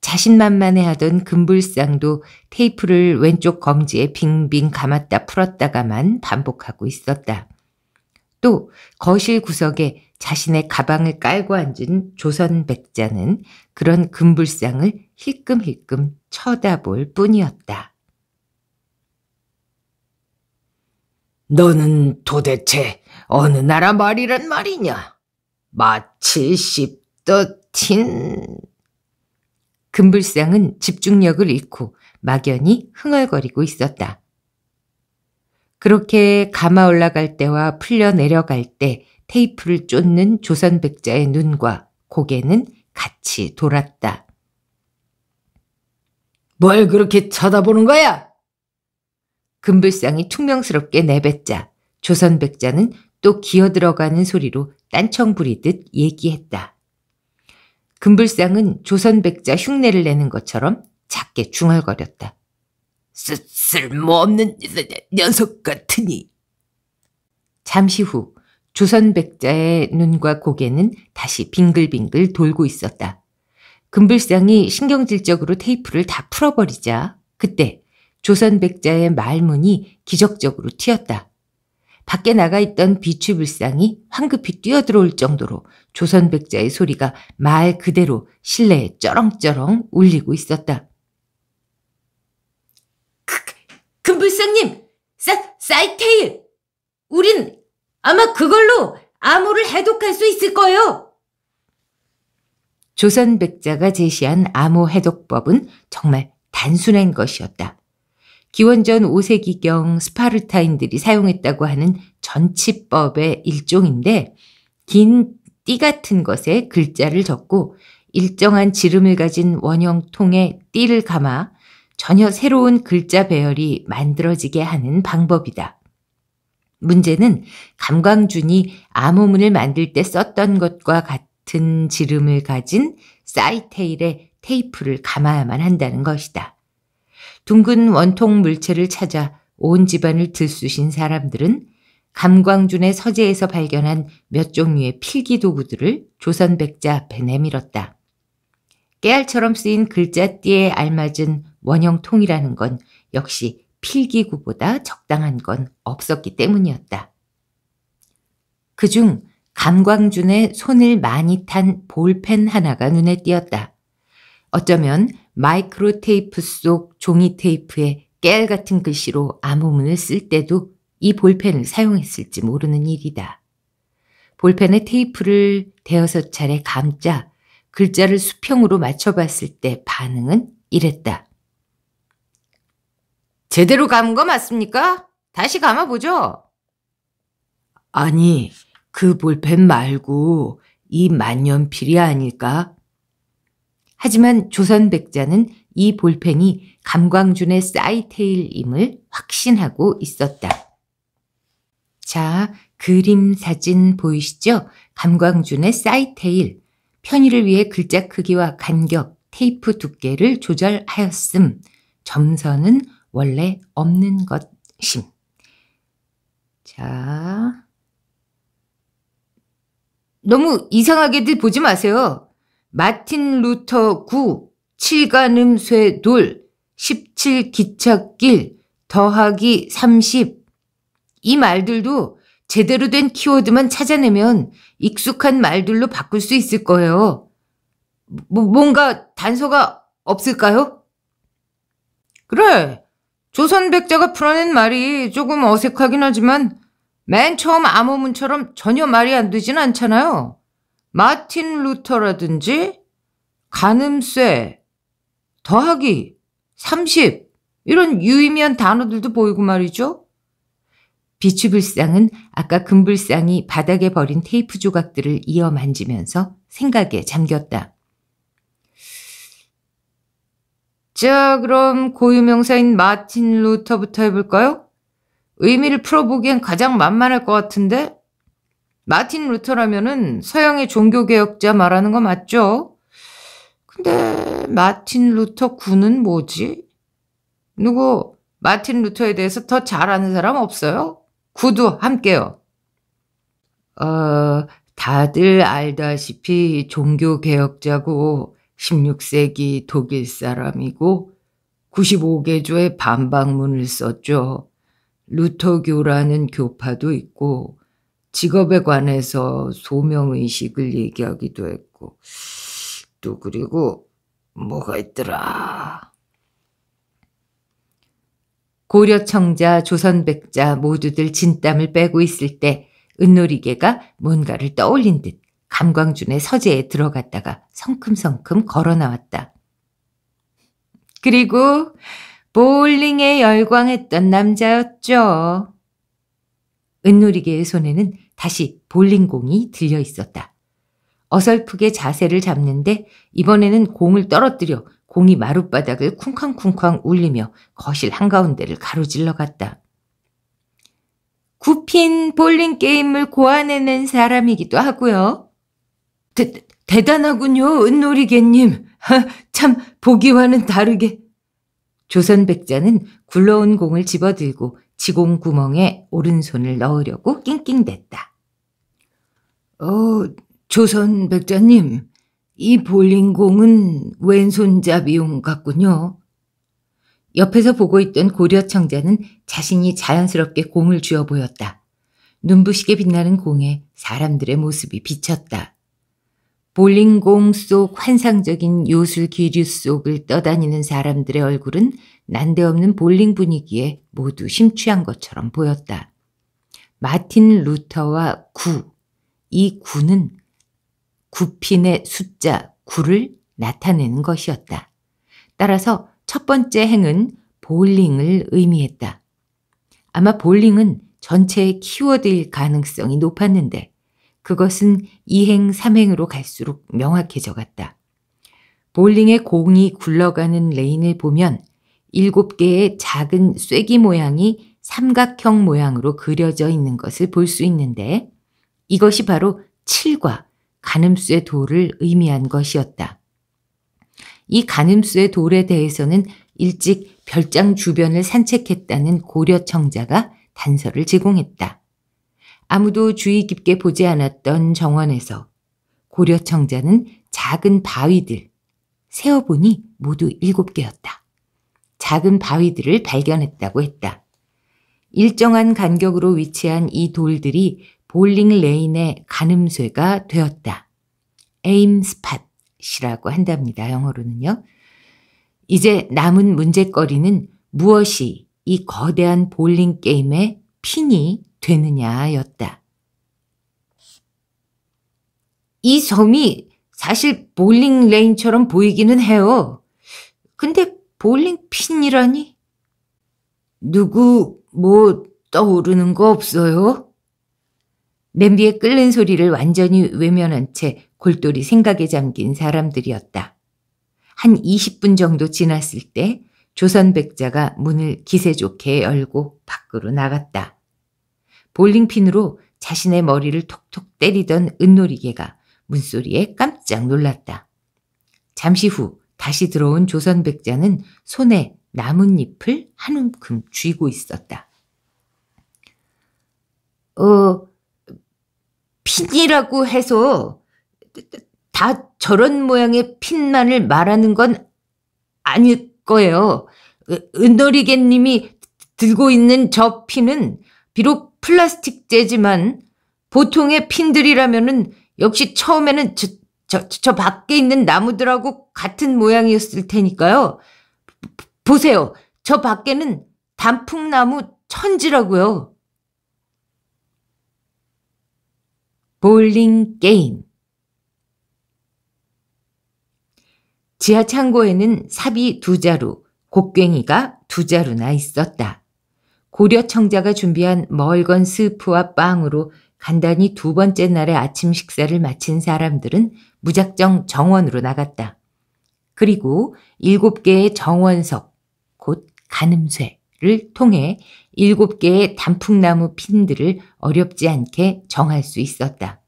Speaker 1: 자신만만해하던 금불상도 테이프를 왼쪽 검지에 빙빙 감았다 풀었다가만 반복하고 있었다. 또 거실 구석에 자신의 가방을 깔고 앉은 조선 백자는 그런 금불상을 힐끔힐끔 쳐다볼 뿐이었다. 너는 도대체 어느 나라 말이란 말이냐? 마치 십더틴... 금불상은 집중력을 잃고 막연히 흥얼거리고 있었다. 그렇게 감아 올라갈 때와 풀려 내려갈 때 테이프를 쫓는 조선 백자의 눈과 고개는 같이 돌았다. 뭘 그렇게 쳐다보는 거야? 금불상이 퉁명스럽게 내뱉자 조선 백자는 또 기어들어가는 소리로 딴청 부리듯 얘기했다. 금불상은 조선 백자 흉내를 내는 것처럼 작게 중얼거렸다. 쓸, 쓸모없는 녀석 같으니. 잠시 후 조선 백자의 눈과 고개는 다시 빙글빙글 돌고 있었다. 금불상이 신경질적으로 테이프를 다 풀어버리자 그때 조선 백자의 말문이 기적적으로 튀었다. 밖에 나가 있던 비추불상이 황급히 뛰어들어올 정도로 조선 백자의 소리가 말 그대로 실내에 쩌렁쩌렁 울리고 있었다. 금불상님! 사, 사이테일! 우린 아마 그걸로 암호를 해독할 수 있을 거예요. 조선 백자가 제시한 암호 해독법은 정말 단순한 것이었다. 기원전 5세기경 스파르타인들이 사용했다고 하는 전치법의 일종인데 긴 띠 같은 것에 글자를 적고 일정한 지름을 가진 원형 통에 띠를 감아 전혀 새로운 글자 배열이 만들어지게 하는 방법이다. 문제는 감광준이 암호문을 만들 때 썼던 것과 같은 지름을 가진 사이테일의 테이프를 감아야만 한다는 것이다. 둥근 원통 물체를 찾아 온 집안을 들쑤신 사람들은 감광준의 서재에서 발견한 몇 종류의 필기 도구들을 조선 백자 앞에 내밀었다. 깨알처럼 쓰인 글자띠에 알맞은 원형통이라는 건 역시 필기구보다 적당한 건 없었기 때문이었다. 그 중 감광준의 손을 많이 탄 볼펜 하나가 눈에 띄었다. 어쩌면 마이크로 테이프 속 종이 테이프에 깨알 같은 글씨로 암호문을 쓸 때도 이 볼펜을 사용했을지 모르는 일이다. 볼펜에 테이프를 대여섯 차례 감자 글자를 수평으로 맞춰봤을 때 반응은 이랬다. 제대로 감은 거 맞습니까? 다시 감아보죠. 아니, 그 볼펜 말고 이 만년필이 아닐까? 하지만 조선백자는 이 볼펜이 감광준의 사이테일임을 확신하고 있었다. 자, 그림 사진 보이시죠? 감광준의 사이테일. 편의를 위해 글자 크기와 간격, 테이프 두께를 조절하였음. 점선은 원래 없는 것심. 자. 너무 이상하게들 보지 마세요. 마틴 루터 9, 7가음쇠 돌, 17기찻길, 더하기 30. 이 말들도 제대로 된 키워드만 찾아내면 익숙한 말들로 바꿀 수 있을 거예요. 뭐, 뭔가 단서가 없을까요? 그래. 조선 백자가 풀어낸 말이 조금 어색하긴 하지만 맨 처음 암호문처럼 전혀 말이 안 되진 않잖아요. 마틴 루터라든지 가늠쇠, 더하기, 30 이런 유의미한 단어들도 보이고 말이죠. 비추불상은 아까 금불상이 바닥에 버린 테이프 조각들을 이어 만지면서 생각에 잠겼다. 자, 그럼 고유명사인 마틴 루터부터 해볼까요? 의미를 풀어보기엔 가장 만만할 것 같은데? 마틴 루터라면은 서양의 종교개혁자 말하는 거 맞죠? 근데 마틴 루터 군은 뭐지? 누구 마틴 루터에 대해서 더 잘 아는 사람 없어요? 구두 함께요. 어, 다들 알다시피 종교개혁자고 16세기 독일 사람이고 95개조의 반박문을 썼죠. 루터교라는 교파도 있고 직업에 관해서 소명의식을 얘기하기도 했고 또 그리고 뭐가 있더라. 고려 청자, 조선 백자 모두들 진땀을 빼고 있을 때 은놀이개가 뭔가를 떠올린 듯 감광준의 서재에 들어갔다가 성큼성큼 걸어 나왔다. 그리고 볼링에 열광했던 남자였죠. 은누리개의 손에는 다시 볼링공이 들려 있었다. 어설프게 자세를 잡는데 이번에는 공을 떨어뜨려 공이 마룻바닥을 쿵쾅쿵쾅 울리며 거실 한가운데를 가로질러 갔다. 굽힌 볼링 게임을 고안해낸 사람이기도 하고요. 대, 대단하군요, 은놀이개님. 하, 참 보기와는 다르게. 조선백자는 굴러온 공을 집어들고 지공 구멍에 오른손을 넣으려고 낑낑댔다. 어, 조선백자님, 이 볼링공은 왼손잡이용 같군요. 옆에서 보고 있던 고려 청자는 자신이 자연스럽게 공을 쥐어 보였다. 눈부시게 빛나는 공에 사람들의 모습이 비쳤다. 볼링공 속 환상적인 요술 기류 속을 떠다니는 사람들의 얼굴은 난데없는 볼링 분위기에 모두 심취한 것처럼 보였다. 마틴 루터와 구, 이 구는 구핀의 숫자 9를 나타내는 것이었다. 따라서 첫 번째 행은 볼링을 의미했다. 아마 볼링은 전체의 키워드일 가능성이 높았는데 그것은 2행 3행으로 갈수록 명확해져 갔다. 볼링의 공이 굴러가는 레인을 보면 7개의 작은 쐐기 모양이 삼각형 모양으로 그려져 있는 것을 볼 수 있는데 이것이 바로 7과 가늠수의 돌을 의미한 것이었다. 이 가늠수의 돌에 대해서는 일찍 별장 주변을 산책했다는 고려 청자가 단서를 제공했다. 아무도 주의 깊게 보지 않았던 정원에서 고려청자는 작은 바위들, 세어보니 모두 일곱 개였다. 작은 바위들을 발견했다고 했다. 일정한 간격으로 위치한 이 돌들이 볼링 레인의 가늠쇠가 되었다. 에임 스팟이라고 한답니다. 영어로는요. 이제 남은 문제거리는 무엇이 이 거대한 볼링 게임의 핀이 되느냐였다. 이 섬이 사실 볼링 레인처럼 보이기는 해요. 근데 볼링 핀이라니? 누구 뭐 떠오르는 거 없어요? 냄비에 끓는 소리를 완전히 외면한 채 골똘히 생각에 잠긴 사람들이었다. 한 20분 정도 지났을 때 조선백자가 문을 기세 좋게 열고 밖으로 나갔다. 볼링핀으로 자신의 머리를 톡톡 때리던 은놀이개가 문소리에 깜짝 놀랐다. 잠시 후 다시 들어온 조선백자는 손에 나뭇잎을 한 움큼 쥐고 있었다. 어, 핀이라고 해서 다 저런 모양의 핀만을 말하는 건 아닐 거예요. 은놀이개님이 들고 있는 저 핀은 비록 플라스틱 재지만 보통의 핀들이라면은 역시 처음에는 저, 저, 저 밖에 있는 나무들하고 같은 모양이었을 테니까요. 보세요. 저 밖에는 단풍나무 천지라고요. 볼링 게임 지하 창고에는 삽이 두 자루, 곡괭이가 두 자루나 있었다. 고려 청자가 준비한 멀건 스프와 빵으로 간단히 두 번째 날의 아침 식사를 마친 사람들은 무작정 정원으로 나갔다. 그리고 일곱 개의 정원석, 곧 가늠쇠를 통해 일곱 개의 단풍나무 핀들을 어렵지 않게 정할 수 있었다.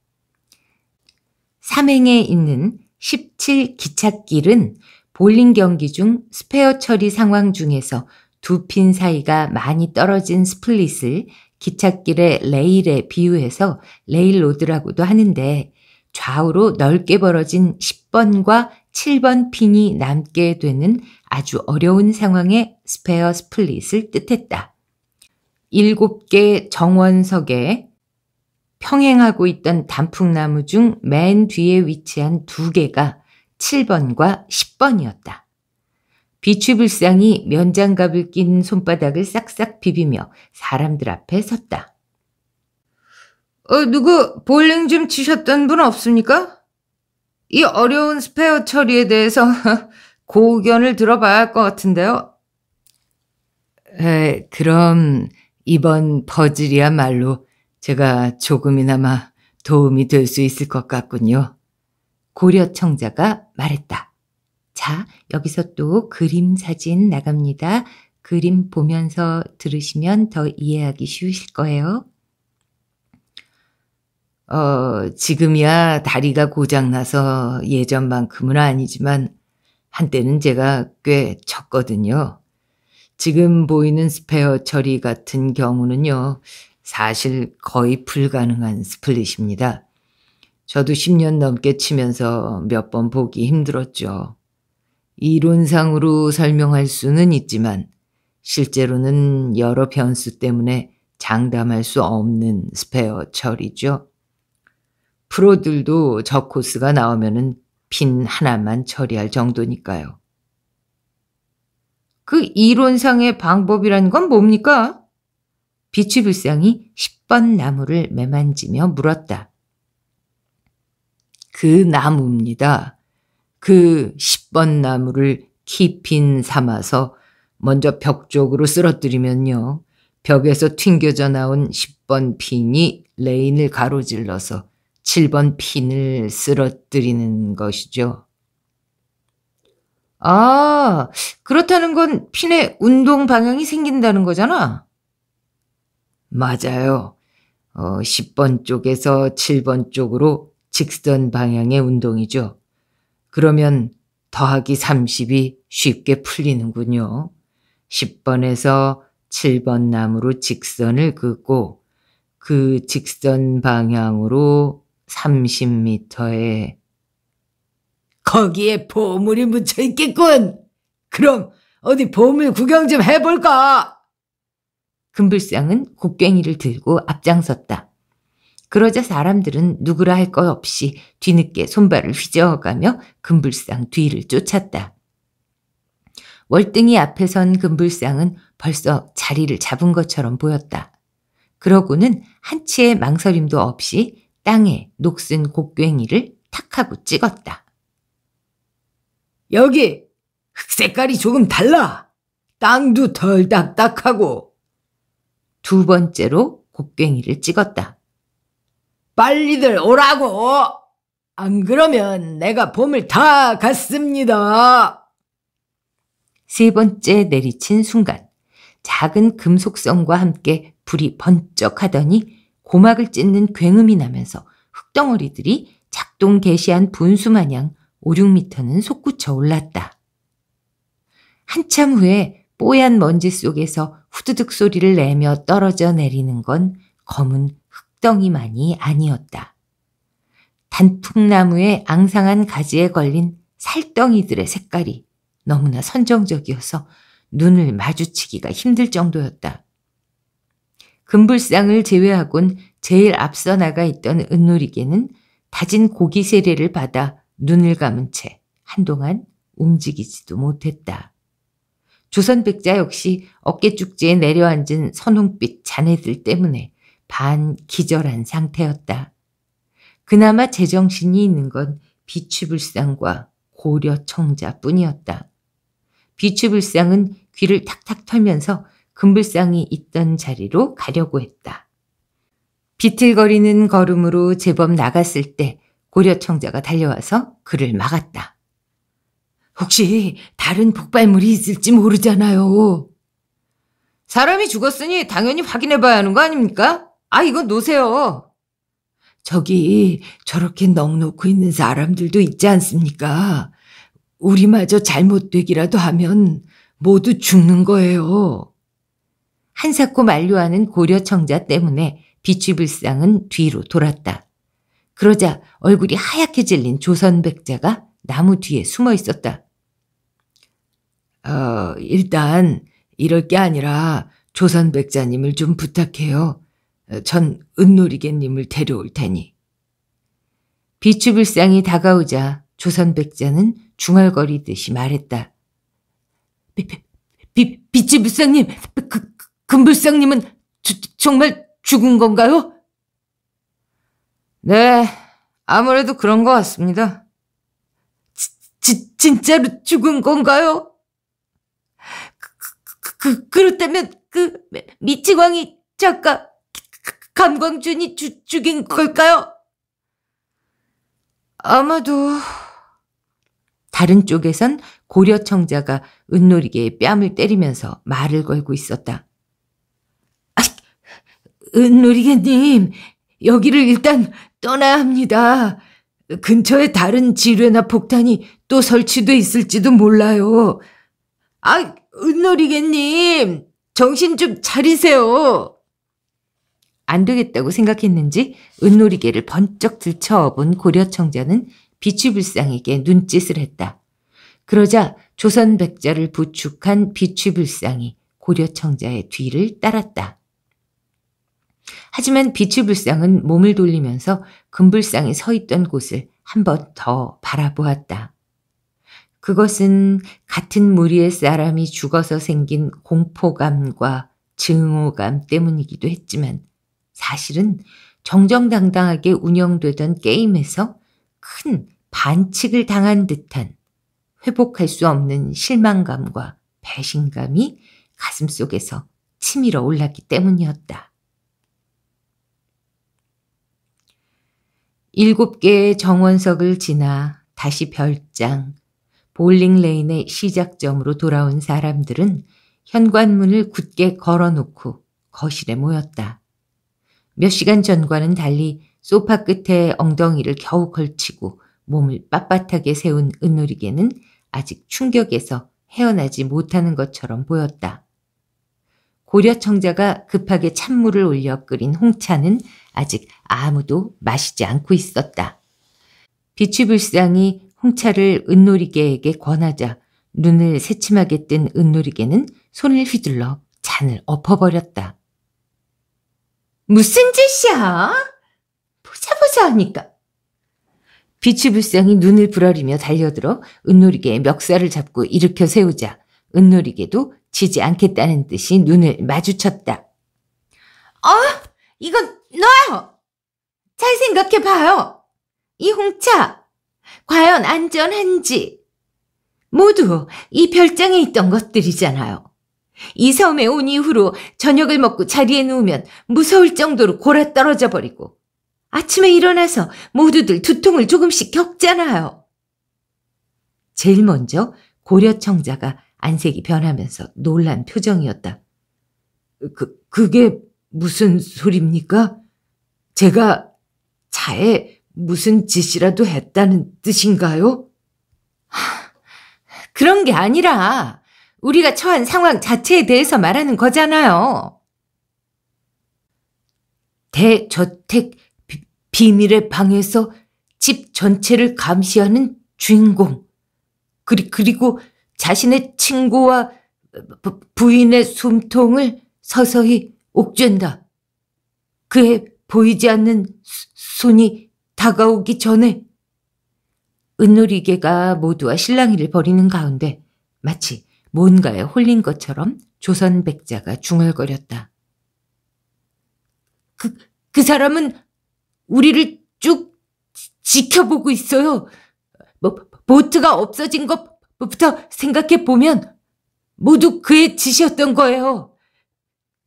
Speaker 1: 삼행에 있는 17 기찻길은 볼링 경기 중 스페어 처리 상황 중에서 두핀 사이가 많이 떨어진 스플릿을 기찻길의 레일에 비유해서 레일로드라고도 하는데 좌우로 넓게 벌어진 10번과 7번 핀이 남게 되는 아주 어려운 상황의 스페어 스플릿을 뜻했다. 7개 정원석에 평행하고 있던 단풍나무 중 맨 뒤에 위치한 두 개가 7번과 10번이었다. 비추불상이 면장갑을 낀 손바닥을 싹싹 비비며 사람들 앞에 섰다. 어, 누구 볼링 좀 치셨던 분 없습니까? 이 어려운 스페어 처리에 대해서 <laughs> 고견을 들어봐야 할 것 같은데요. 에, 그럼 이번 퍼즐이야말로 제가 조금이나마 도움이 될 수 있을 것 같군요. 고려 청자가 말했다. 자, 여기서 또 그림 사진 나갑니다. 그림 보면서 들으시면 더 이해하기 쉬우실 거예요. 어, 지금이야 다리가 고장나서 예전만큼은 아니지만 한때는 제가 꽤 쳤거든요. 지금 보이는 스페어 처리 같은 경우는요, 사실 거의 불가능한 스플릿입니다. 저도 10년 넘게 치면서 몇 번 보기 힘들었죠. 이론상으로 설명할 수는 있지만 실제로는 여러 변수 때문에 장담할 수 없는 스페어 처리죠. 프로들도 저 코스가 나오면은 핀 하나만 처리할 정도니까요. 그 이론상의 방법이라는 건 뭡니까? 비치 불상이 10번 나무를 매만지며 물었다. 그 나무입니다. 그 10번 나무를 키핀 삼아서 먼저 벽 쪽으로 쓰러뜨리면요. 벽에서 튕겨져 나온 10번 핀이 레인을 가로질러서 7번 핀을 쓰러뜨리는 것이죠. 아, 그렇다는 건 핀의 운동 방향이 생긴다는 거잖아. 맞아요. 어, 10번 쪽에서 7번 쪽으로 직선 방향의 운동이죠. 그러면 더하기 30이 쉽게 풀리는군요. 10번에서 7번 나무로 직선을 긋고 그 직선 방향으로 30m에 거기에 보물이 묻혀 있겠군. 그럼 어디 보물 구경 좀 해볼까? 금불상은 곡괭이를 들고 앞장섰다. 그러자 사람들은 누구라 할 것 없이 뒤늦게 손발을 휘저어가며 금불상 뒤를 쫓았다. 월등히 앞에 선 금불상은 벌써 자리를 잡은 것처럼 보였다. 그러고는 한치의 망설임도 없이 땅에 녹슨 곡괭이를 탁 하고 찍었다. 여기 흑색깔이 조금 달라. 땅도 덜 딱딱하고. 두 번째로 곡괭이를 찍었다. 빨리들 오라고! 안 그러면 내가 봄을 다 갔습니다. 세 번째 내리친 순간 작은 금속성과 함께 불이 번쩍하더니 고막을 찢는 굉음이 나면서 흙덩어리들이 작동 개시한 분수마냥 5, 6미터는 솟구쳐 올랐다. 한참 후에 뽀얀 먼지 속에서 후두둑 소리를 내며 떨어져 내리는 건 검은 흙덩이만이 아니었다. 단풍나무의 앙상한 가지에 걸린 살덩이들의 색깔이 너무나 선정적이어서 눈을 마주치기가 힘들 정도였다. 금불상을 제외하곤 제일 앞서 나가 있던 은누리개는 다진 고기 세례를 받아 눈을 감은 채 한동안 움직이지도 못했다. 조선백자 역시 어깨 쭉지에 내려앉은 선홍빛 자네들 때문에 반 기절한 상태였다. 그나마 제정신이 있는 건 비추불상과 고려 청자뿐이었다. 비추불상은 귀를 탁탁 털면서 금불상이 있던 자리로 가려고 했다. 비틀거리는 걸음으로 제법 나갔을 때 고려 청자가 달려와서 그를 막았다. 혹시 다른 폭발물이 있을지 모르잖아요. 사람이 죽었으니 당연히 확인해 봐야 하는 거 아닙니까? 아, 이거 놓으세요. 저기 저렇게 넋놓고 있는 사람들도 있지 않습니까? 우리마저 잘못되기라도 하면 모두 죽는 거예요. 한사코 만류하는 고려청자 때문에 비취불상은 뒤로 돌았다. 그러자 얼굴이 하얗게 질린 조선백자가 나무 뒤에 숨어 있었다. 어, 일단 이럴 게 아니라 조선백자님을 좀 부탁해요. 전 은놀이개님을 데려올 테니. 비추불상이 다가오자 조선백자는 중얼거리듯이 말했다. 비, 비, 비추불상님, 그, 그 금불상님은 주, 정말 죽은 건가요? 네, 아무래도 그런 것 같습니다. 지, 지, 진짜로 죽은 건가요? 그, 그, 그, 그 그렇다면 그 미치광이 작가 감광준이 주, 죽인 걸까요? 아마도 다른 쪽에선 고려청자가 은놀이개에 뺨을 때리면서 말을 걸고 있었다. 아, 은놀이개님, 여기를 일단 떠나야 합니다. 근처에 다른 지뢰나 폭탄이 또 설치돼 있을지도 몰라요. 아, 은놀이개님, 정신 좀 차리세요. 안 되겠다고 생각했는지 은놀이개를 번쩍 들쳐업은 고려청자는 비추불상에게 눈짓을 했다. 그러자 조선 백자를 부축한 비추불상이 고려청자의 뒤를 따랐다. 하지만 비추불상은 몸을 돌리면서 금불상이 서 있던 곳을 한 번 더 바라보았다. 그것은 같은 무리의 사람이 죽어서 생긴 공포감과 증오감 때문이기도 했지만 사실은 정정당당하게 운영되던 게임에서 큰 반칙을 당한 듯한 회복할 수 없는 실망감과 배신감이 가슴 속에서 치밀어 올랐기 때문이었다. 일곱 개의 정원석을 지나 다시 별장, 볼링레인의 시작점으로 돌아온 사람들은 현관문을 굳게 걸어놓고 거실에 모였다. 몇 시간 전과는 달리 소파 끝에 엉덩이를 겨우 걸치고 몸을 빳빳하게 세운 은누리개는 아직 충격에서 헤어나지 못하는 것처럼 보였다. 고려청자가 급하게 찬물을 올려 끓인 홍차는 아직 아무도 마시지 않고 있었다. 비추불상이 홍차를 은놀이개에게 권하자 눈을 새침하게 뜬 은놀이개는 손을 휘둘러 잔을 엎어버렸다. 무슨 짓이야? 보자 보자 하니까. 비추불상이 눈을 부러리며 달려들어 은놀이개의 멱살을 잡고 일으켜 세우자 은놀이개도 지지 않겠다는 듯이 눈을 마주쳤다. 어? 이건 너요! 잘 생각해봐요! 이 홍차! 과연 안전한지! 모두 이 별장에 있던 것들이잖아요. 이 섬에 온 이후로 저녁을 먹고 자리에 누우면 무서울 정도로 골아 떨어져 버리고 아침에 일어나서 모두들 두통을 조금씩 겪잖아요. 제일 먼저 고려청자가 안색이 변하면서 놀란 표정이었다. 그, 그게 무슨 소립니까? 제가 차에 무슨 짓이라도 했다는 뜻인가요? 하, 그런 게 아니라 우리가 처한 상황 자체에 대해서 말하는 거잖아요. 대저택 비, 비밀의 방에서 집 전체를 감시하는 주인공. 그리, 그리고 자신의 친구와 부, 부인의 숨통을 서서히 옥죄다 그의 보이지 않는 손이 다가오기 전에 은놀리개가 모두와 실랑이를 벌이는 가운데 마치 뭔가에 홀린 것처럼 조선 백자가 중얼거렸다. 그, 그 사람은 우리를 쭉 지켜보고 있어요. 뭐, 보트가 없어진 것부터 생각해 보면 모두 그의 짓이었던 거예요.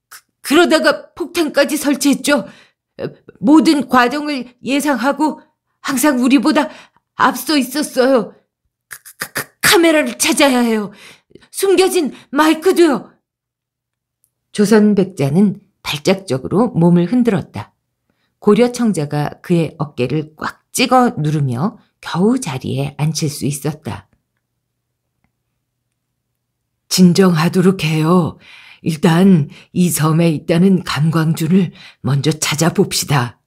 Speaker 1: 그, 그러다가 폭탄까지 설치했죠. 모든 과정을 예상하고 항상 우리보다 앞서 있었어요. 카메라를 찾아야 해요. 숨겨진 마이크도요. 조선백자는 발작적으로 몸을 흔들었다. 고려청자가 그의 어깨를 꽉 찍어 누르며 겨우 자리에 앉힐 수 있었다. 진정하도록 해요. 일단 이 섬에 있다는 감광준을 먼저 찾아봅시다.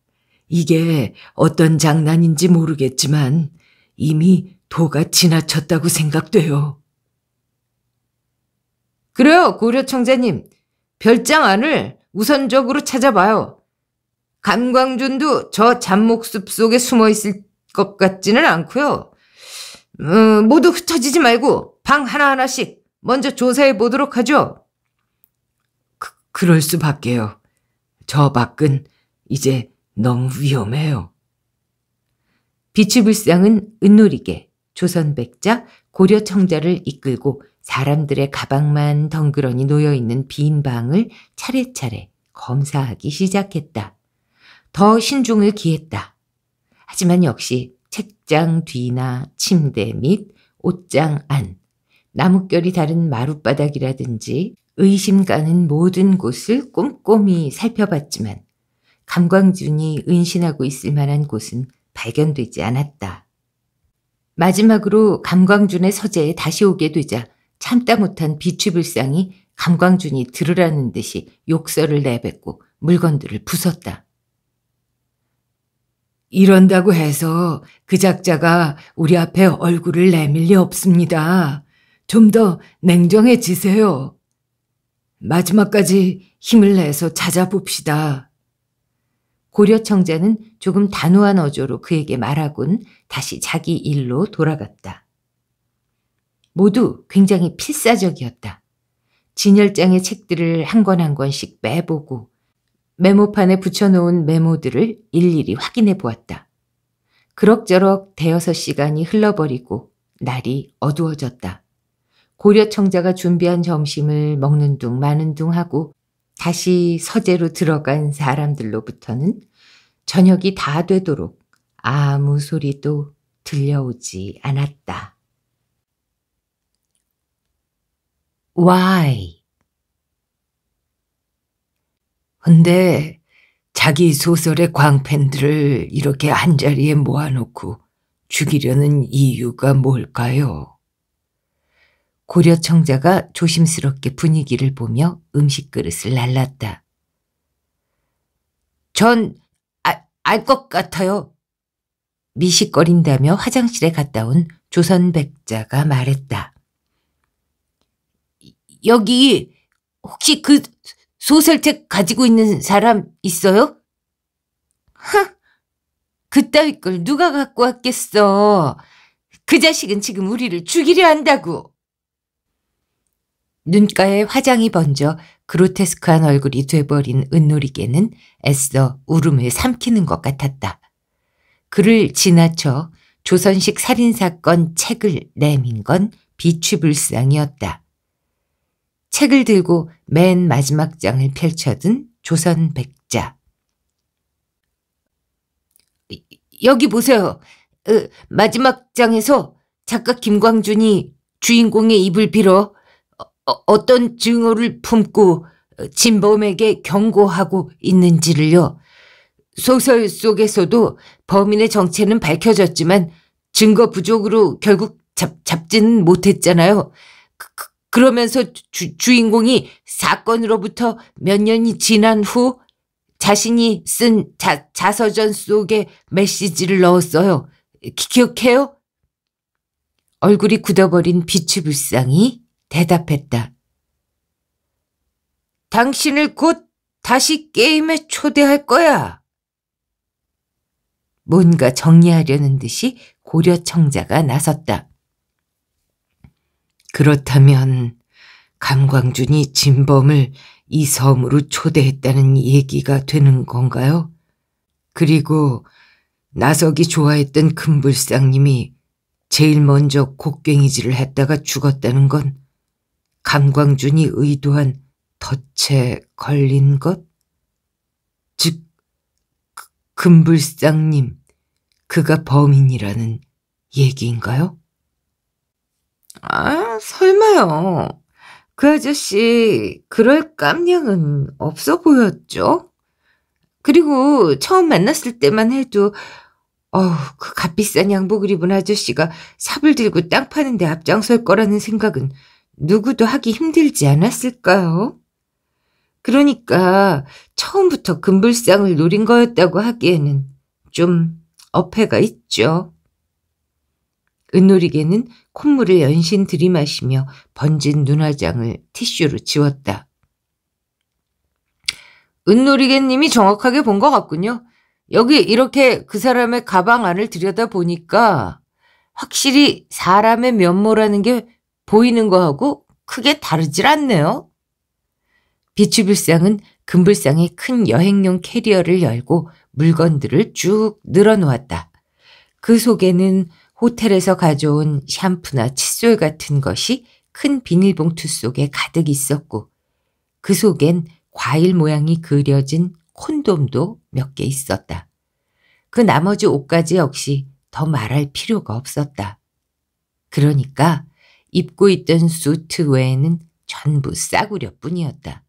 Speaker 1: 이게 어떤 장난인지 모르겠지만 이미 도가 지나쳤다고 생각돼요. 그래요, 고려 청자님. 별장안을 우선적으로 찾아봐요. 감광준도 저잠목숲 속에 숨어 있을 것 같지는 않고요. 음, 모두 흩어지지 말고 방 하나하나씩 먼저 조사해 보도록 하죠. 그, 그럴 수밖에요. 저 밖은 이제 너무 위험해요. 비추불상은 은누리게 조선백자 고려청자를 이끌고 사람들의 가방만 덩그러니 놓여 있는 빈 방을 차례차례 검사하기 시작했다. 더 신중을 기했다. 하지만 역시 책장 뒤나 침대 및 옷장 안, 나뭇결이 다른 마룻바닥이라든지 의심 가는 모든 곳을 꼼꼼히 살펴봤지만 감광준이 은신하고 있을 만한 곳은 발견되지 않았다. 마지막으로 감광준의 서재에 다시 오게 되자 참다 못한 비취불상이 감광준이 들으라는 듯이 욕설을 내뱉고 물건들을 부쉈다. 이런다고 해서 그 작자가 우리 앞에 얼굴을 내밀 리 없습니다. 좀 더 냉정해지세요. 마지막까지 힘을 내서 찾아봅시다. 고려 청자는 조금 단호한 어조로 그에게 말하곤 다시 자기 일로 돌아갔다. 모두 굉장히 필사적이었다. 진열장의 책들을 한 권 한 권씩 빼보고 메모판에 붙여놓은 메모들을 일일이 확인해 보았다. 그럭저럭 대여섯 시간이 흘러버리고 날이 어두워졌다. 고려청자가 준비한 점심을 먹는 둥 마는 둥 하고 다시 서재로 들어간 사람들로부터는 저녁이 다 되도록 아무 소리도 들려오지 않았다. why. 근데 자기 소설의 광팬들을 이렇게 한자리에 모아놓고 죽이려는 이유가 뭘까요? 고려 청자가 조심스럽게 분위기를 보며 음식 그릇을 날랐다. 전 아, 알것 같아요. 미식거린다며 화장실에 갔다 온 조선백자가 말했다. 여기 혹시 그 소설책 가지고 있는 사람 있어요? 흥! 그따위 걸 누가 갖고 왔겠어. 그 자식은 지금 우리를 죽이려 한다고. 눈가에 화장이 번져 그로테스크한 얼굴이 돼버린 은놀이개는 애써 울음을 삼키는 것 같았다. 그를 지나쳐 조선식 살인사건 책을 내민 건비추불상이었다 책을 들고 맨 마지막 장을 펼쳐둔 조선 백자. 여기 보세요. 으, 마지막 장에서 작가 김광준이 주인공의 입을 빌어 어, 떤 증오를 품고 진범에게 경고하고 있는지를요. 소설 속에서도 범인의 정체는 밝혀졌지만 증거 부족으로 결국 잡, 잡지는 못했잖아요. 그, 그 그러면서 주, 주인공이 사건으로부터 몇 년이 지난 후 자신이 쓴 자, 자서전 속에 메시지를 넣었어요. 기, 기억해요? 얼굴이 굳어버린 비이 불상이 대답했다. 당신을 곧 다시 게임에 초대할 거야. 뭔가 정리하려는 듯이 고려청자가 나섰다. 그렇다면 감광준이 진범을 이 섬으로 초대했다는 얘기가 되는 건가요? 그리고 나석이 좋아했던 금불상님이 제일 먼저 곡괭이질을 했다가 죽었다는 건 감광준이 의도한 덫에 걸린 것? 즉, 그, 금불상님, 그가 범인이라는 얘기인가요? 아, 설마요. 그 아저씨 그럴 깜냥은 없어 보였죠? 그리고 처음 만났을 때만 해도 어우, 그 값비싼 양복을 입은 아저씨가 삽을 들고 땅 파는데 앞장설 거라는 생각은 누구도 하기 힘들지 않았을까요? 그러니까 처음부터 금불상을 노린 거였다고 하기에는 좀 어폐가 있죠. 은놀이개는 콧물을 연신 들이마시며 번진 눈화장을 티슈로 지웠다. 은놀이개님이 정확하게 본 것 같군요. 여기 이렇게 그 사람의 가방 안을 들여다보니까 확실히 사람의 면모라는 게 보이는 거하고 크게 다르질 않네요. 비추불상은 금불상의 큰 여행용 캐리어를 열고 물건들을 쭉 늘어놓았다. 그 속에는 호텔에서 가져온 샴푸나 칫솔 같은 것이 큰 비닐봉투 속에 가득 있었고 그 속엔 과일 모양이 그려진 콘돔도 몇 개 있었다. 그 나머지 옷까지 역시 더 말할 필요가 없었다. 그러니까 입고 있던 수트 외에는 전부 싸구려뿐이었다.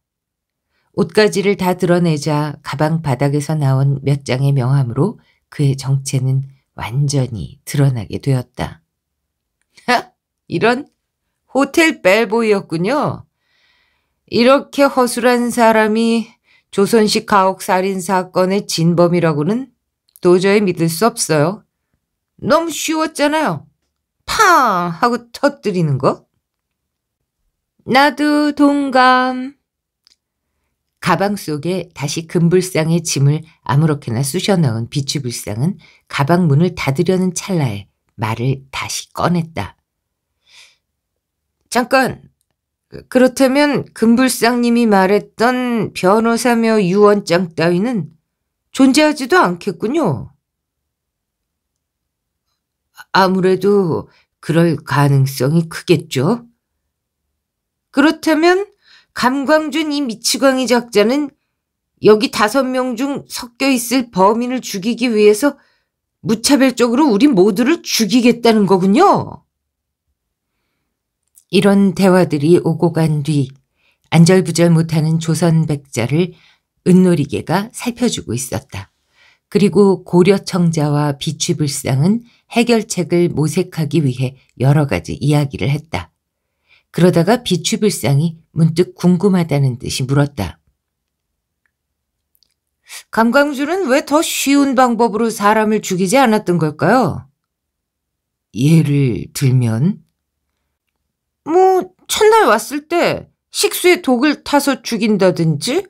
Speaker 1: 옷가지를 다 드러내자 가방 바닥에서 나온 몇 장의 명함으로 그의 정체는 완전히 드러나게 되었다. 하! 이런 호텔 벨보이였군요. 이렇게 허술한 사람이 조선식 가옥살인 사건의 진범이라고는 도저히 믿을 수 없어요. 너무 쉬웠잖아요. 파! 하고 터뜨리는 거. 나도 동감. 가방 속에 다시 금불상의 짐을 아무렇게나 쑤셔 넣은 비추불상은 가방 문을 닫으려는 찰나에 말을 다시 꺼냈다. 잠깐! 그렇다면 금불상님이 말했던 변호사며 유언장 따위는 존재하지도 않겠군요. 아무래도 그럴 가능성이 크겠죠. 그렇다면 감광준 이 미치광이 작자는 여기 다섯 명 중 섞여 있을 범인을 죽이기 위해서 무차별적으로 우리 모두를 죽이겠다는 거군요. 이런 대화들이 오고 간 뒤 안절부절 못하는 조선 백자를 은놀이개가 살펴주고 있었다. 그리고 고려 청자와 비취불상은 해결책을 모색하기 위해 여러 가지 이야기를 했다. 그러다가 비추불상이 문득 궁금하다는 듯이 물었다. 감광줄은 왜더 쉬운 방법으로 사람을 죽이지 않았던 걸까요? 예를 들면? 뭐, 첫날 왔을 때 식수에 독을 타서 죽인다든지,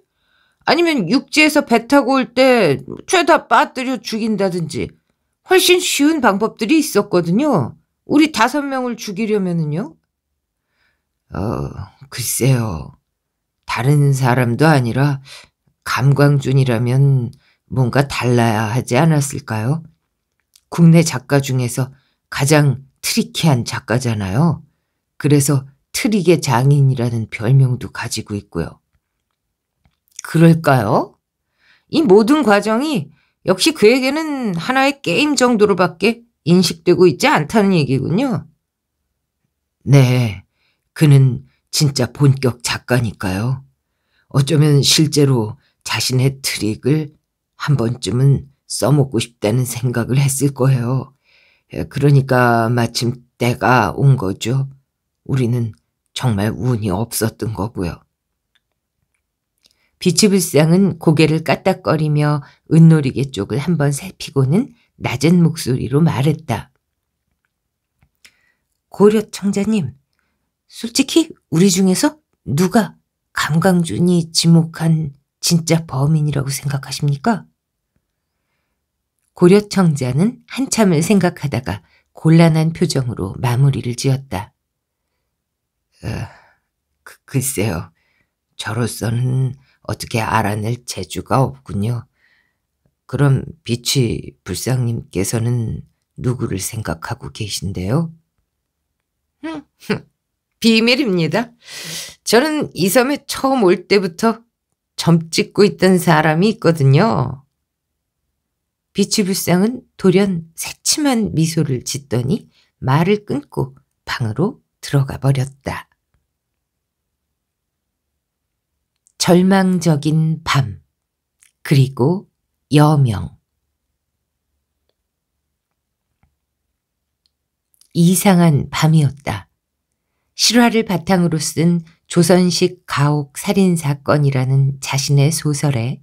Speaker 1: 아니면 육지에서 배 타고 올 때 죄다 빠뜨려 죽인다든지, 훨씬 쉬운 방법들이 있었거든요. 우리 다섯 명을 죽이려면은요. 어, 글쎄요. 다른 사람도 아니라 감광준이라면 뭔가 달라야 하지 않았을까요? 국내 작가 중에서 가장 트리키한 작가잖아요. 그래서 트릭의 장인이라는 별명도 가지고 있고요. 그럴까요? 이 모든 과정이 역시 그에게는 하나의 게임 정도로밖에 인식되고 있지 않다는 얘기군요. 네. 그는 진짜 본격 작가니까요. 어쩌면 실제로 자신의 트릭을 한 번쯤은 써먹고 싶다는 생각을 했을 거예요. 예, 그러니까 마침 때가 온 거죠. 우리는 정말 운이 없었던 거고요. 비치불상은 고개를 까딱거리며 은놀이개 쪽을 한번 살피고는 낮은 목소리로 말했다. 고려 청자님, 솔직히 우리 중에서 누가 감강준이 지목한 진짜 범인이라고 생각하십니까? 고려 청자는 한참을 생각하다가 곤란한 표정으로 마무리를 지었다. 아, 그, 글쎄요. 저로서는 어떻게 알아낼 재주가 없군요. 그럼 빛이 불상님께서는 누구를 생각하고 계신데요? 흥, 비밀입니다. 저는 이 섬에 처음 올 때부터 점 찍고 있던 사람이 있거든요. 비치불상은 돌연 새침한 미소를 짓더니 말을 끊고 방으로 들어가 버렸다. 절망적인 밤, 그리고 여명. 이상한 밤이었다. 실화를 바탕으로 쓴 조선식 가옥 살인사건이라는 자신의 소설에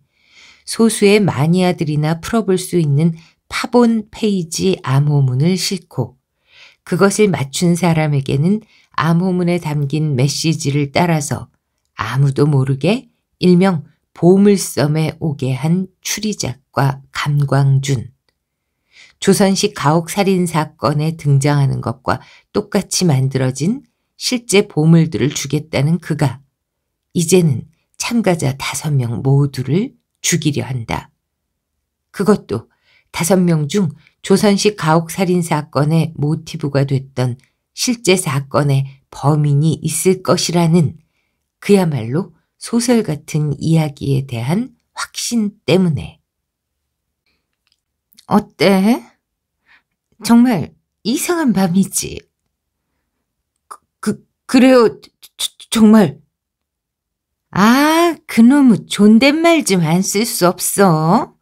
Speaker 1: 소수의 마니아들이나 풀어볼 수 있는 파본 페이지 암호문을 싣고 그것을 맞춘 사람에게는 암호문에 담긴 메시지를 따라서 아무도 모르게 일명 보물섬에 오게 한 추리작과 감광준. 조선식 가옥살인 사건에 등장하는 것과 똑같이 만들어진 실제 보물들을 주겠다는 그가 이제는 참가자 다섯 명 모두를 죽이려 한다. 그것도 다섯 명 중 조선식 가옥살인 사건의 모티브가 됐던 실제 사건의 범인이 있을 것이라는 그야말로 소설 같은 이야기에 대한 확신 때문에. 어때? 정말 이상한 밤이지. 그래요, 저, 정말. 아, 그놈의 존댓말 좀 안 쓸 수 없어.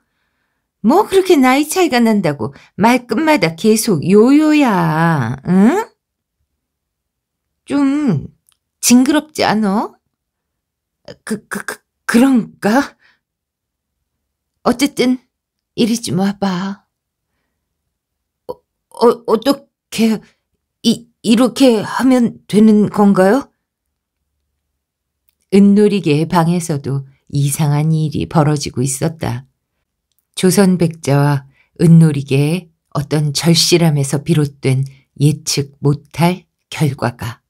Speaker 1: 뭐 그렇게 나이 차이가 난다고 말끝마다 계속 요요야, 응? 좀 징그럽지 않어? 그, 그, 그, 그런가? 어쨌든 이리 좀 와봐. 어, 어, 어떻게 이렇게 하면 되는 건가요? 은놀이계 방에서도 이상한 일이 벌어지고 있었다. 조선백자와 은놀이계의 어떤 절실함에서 비롯된 예측 못할 결과가.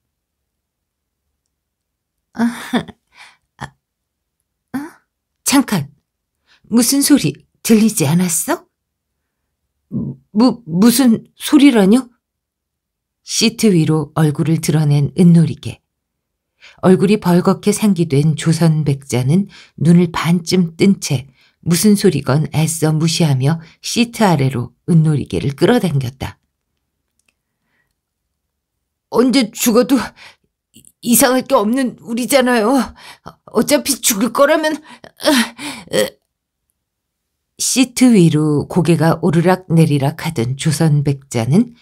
Speaker 1: 아, 아, 아? 잠깐, 무슨 소리 들리지 않았어? 무, 무슨 소리라뇨? 시트 위로 얼굴을 드러낸 은놀이개. 얼굴이 벌겋게 상기된 조선 백자는 눈을 반쯤 뜬 채 무슨 소리건 애써 무시하며 시트 아래로 은놀이개를 끌어당겼다. 언제 죽어도 이상할 게 없는 우리잖아요. 어차피 죽을 거라면... 시트 위로 고개가 오르락 내리락 하던 조선 백자는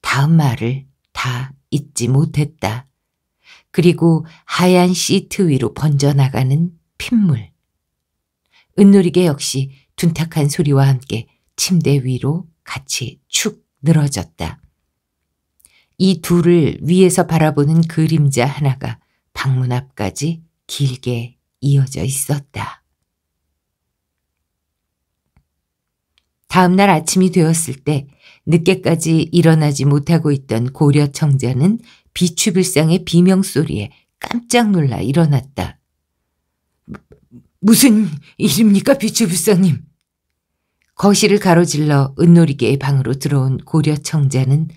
Speaker 1: 다음 말을 다 잊지 못했다. 그리고 하얀 시트 위로 번져나가는 핏물. 은누리개 역시 둔탁한 소리와 함께 침대 위로 같이 축 늘어졌다. 이 둘을 위에서 바라보는 그림자 하나가 방문 앞까지 길게 이어져 있었다. 다음 날 아침이 되었을 때 늦게까지 일어나지 못하고 있던 고려 청자는 비추불상의 비명소리에 깜짝 놀라 일어났다. 무슨 일입니까 비추불상님 거실을 가로질러 은놀이개의 방으로 들어온 고려 청자는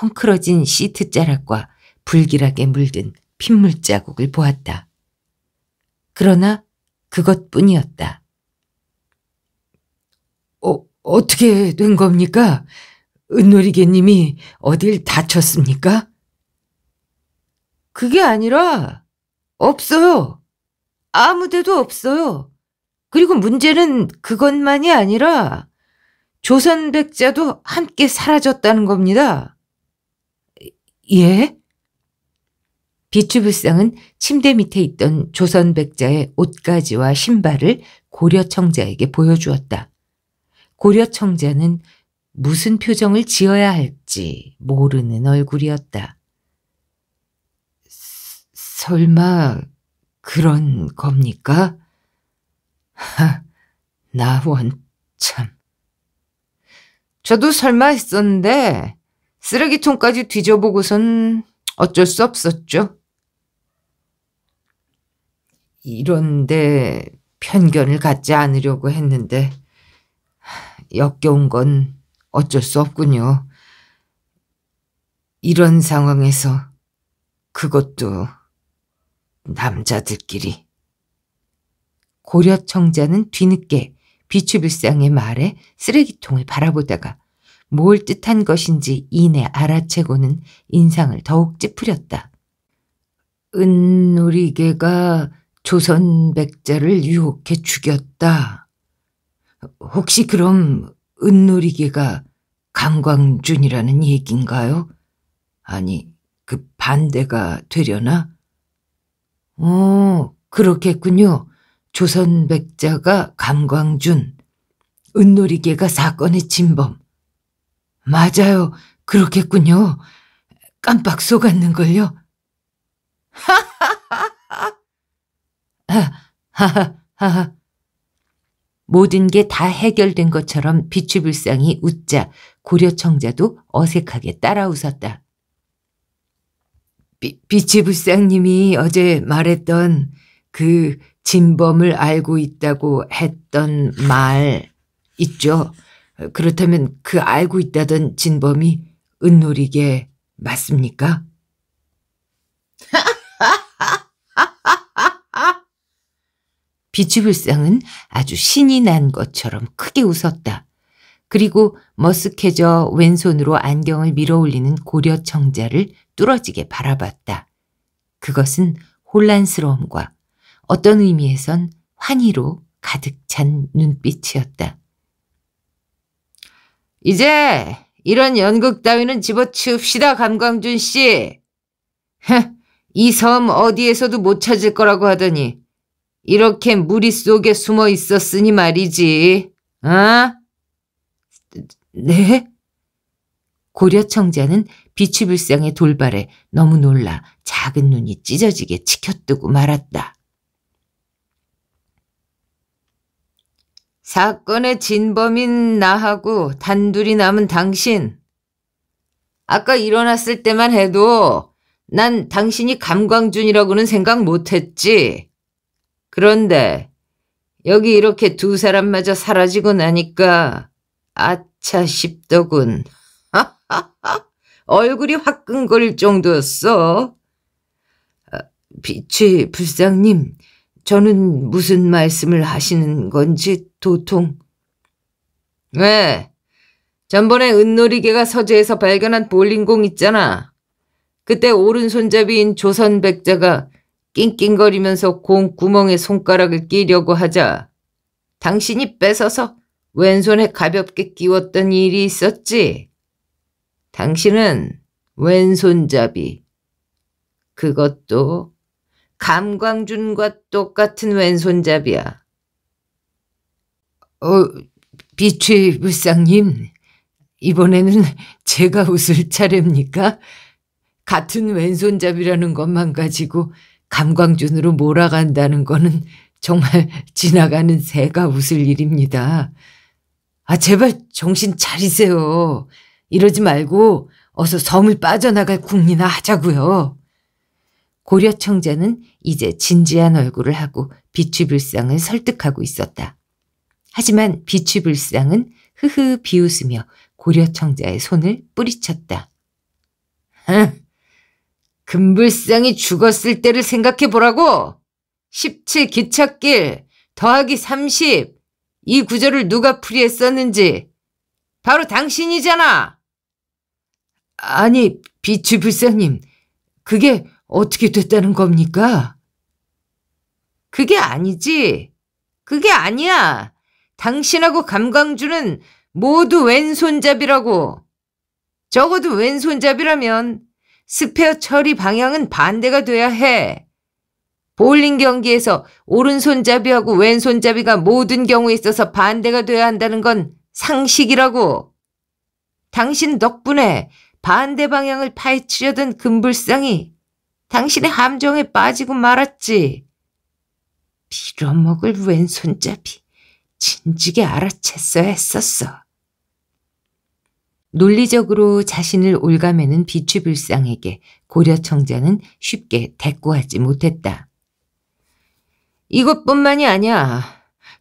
Speaker 1: 헝클어진 시트 자락과 불길하게 물든 핏물 자국을 보았다. 그러나 그것뿐이었다. 어, 어떻게 된 겁니까? 은놀이개님이 어딜 다쳤습니까? 그게 아니라 없어요. 아무 데도 없어요. 그리고 문제는 그것만이 아니라 조선 백자도 함께 사라졌다는 겁니다. 예? 비추불상은 침대 밑에 있던 조선 백자의 옷가지와 신발을 고려 청자에게 보여주었다. 고려 청자는 무슨 표정을 지어야 할지 모르는 얼굴이었다. 설마 그런 겁니까? 하, 나원 참. 저도 설마 했었는데 쓰레기통까지 뒤져보고선 어쩔 수 없었죠. 이런데 편견을 갖지 않으려고 했는데 역겨운 건 어쩔 수 없군요. 이런 상황에서 그것도 남자들끼리. 고려 청자는 뒤늦게 비추불상의 말에 쓰레기통을 바라보다가 뭘 뜻한 것인지 이내 알아채고는 인상을 더욱 찌푸렸다. 은우리개가 조선 백자를 유혹해 죽였다. 혹시 그럼 은누리개가 강광준이라는 얘긴가요? 아니, 그 반대가 되려나? 오, 어, 그렇겠군요. 조선백자가 강광준, 은놀이계가 사건의 진범. 맞아요. 그렇겠군요. 깜빡 속았는걸요. 하하하하. <laughs> 모든 게 다 해결된 것처럼 비추불상이 웃자 고려 청자도 어색하게 따라 웃었다. 비, 비치 부상님이 어제 말했던 그 진범을 알고 있다고 했던 말 있죠. 그렇다면 그 알고 있다던 진범이 은놀이게 맞습니까? <laughs> 비치불상은 아주 신이 난 것처럼 크게 웃었다. 그리고 머쓱해져 왼손으로 안경을 밀어올리는 고려 청자를 뚫어지게 바라봤다. 그것은 혼란스러움과 어떤 의미에선 환희로 가득 찬 눈빛이었다. 이제 이런 연극 따위는 집어치웁시다 감광준 씨. 이 섬 어디에서도 못 찾을 거라고 하더니 이렇게 무리 속에 숨어 있었으니 말이지. 어? 네? 고려 청자는 비추불쌍의 돌발에 너무 놀라 작은 눈이 찢어지게 치켜뜨고 말았다. 사건의 진범인 나하고 단둘이 남은 당신. 아까 일어났을 때만 해도 난 당신이 감광준이라고는 생각 못했지. 그런데 여기 이렇게 두 사람마저 사라지고 나니까 아 아차 싶더군. <laughs> 얼굴이 화끈거릴 정도였어. 어, 빛의 불상님, 저는 무슨 말씀을 하시는 건지 도통. 왜? 전번에 은놀이개가 서재에서 발견한 볼링공 있잖아. 그때 오른손잡이인 조선백자가 낑낑거리면서 공 구멍에 손가락을 끼려고 하자 당신이 뺏어서 왼손에 가볍게 끼웠던 일이 있었지? 당신은 왼손잡이. 그것도 감광준과 똑같은 왼손잡이야. 어, 비추의 불상님, 이번에는 제가 웃을 차례입니까? 같은 왼손잡이라는 것만 가지고 감광준으로 몰아간다는 거는 정말 지나가는 새가 웃을 일입니다. 아, 제발 정신 차리세요. 이러지 말고 어서 섬을 빠져나갈 궁리나 하자고요. 고려 청자는 이제 진지한 얼굴을 하고 비추불상을 설득하고 있었다. 하지만 비추불상은 흐흐 비웃으며 고려 청자의 손을 뿌리쳤다. 흥, 금불상이 죽었을 때를 생각해 보라고! 17 기찻길 더하기 30이 구절을 누가 풀이했었는지 바로 당신이잖아. 아니 비추 불사님 그게 어떻게 됐다는 겁니까? 그게 아니지. 그게 아니야. 당신하고 감광주는 모두 왼손잡이라고. 적어도 왼손잡이라면 스페어 처리 방향은 반대가 돼야 해. 볼링 경기에서 오른손잡이하고 왼손잡이가 모든 경우에 있어서 반대가 돼야 한다는 건 상식이라고. 당신 덕분에 반대 방향을 파헤치려던 금불상이 당신의 함정에 빠지고 말았지. 빌어먹을 왼손잡이 진지게 알아챘어야 했었어. 논리적으로 자신을 올가매는 비추불상에게 고려청자는 쉽게 대꾸하지 못했다. 이것뿐만이 아니야.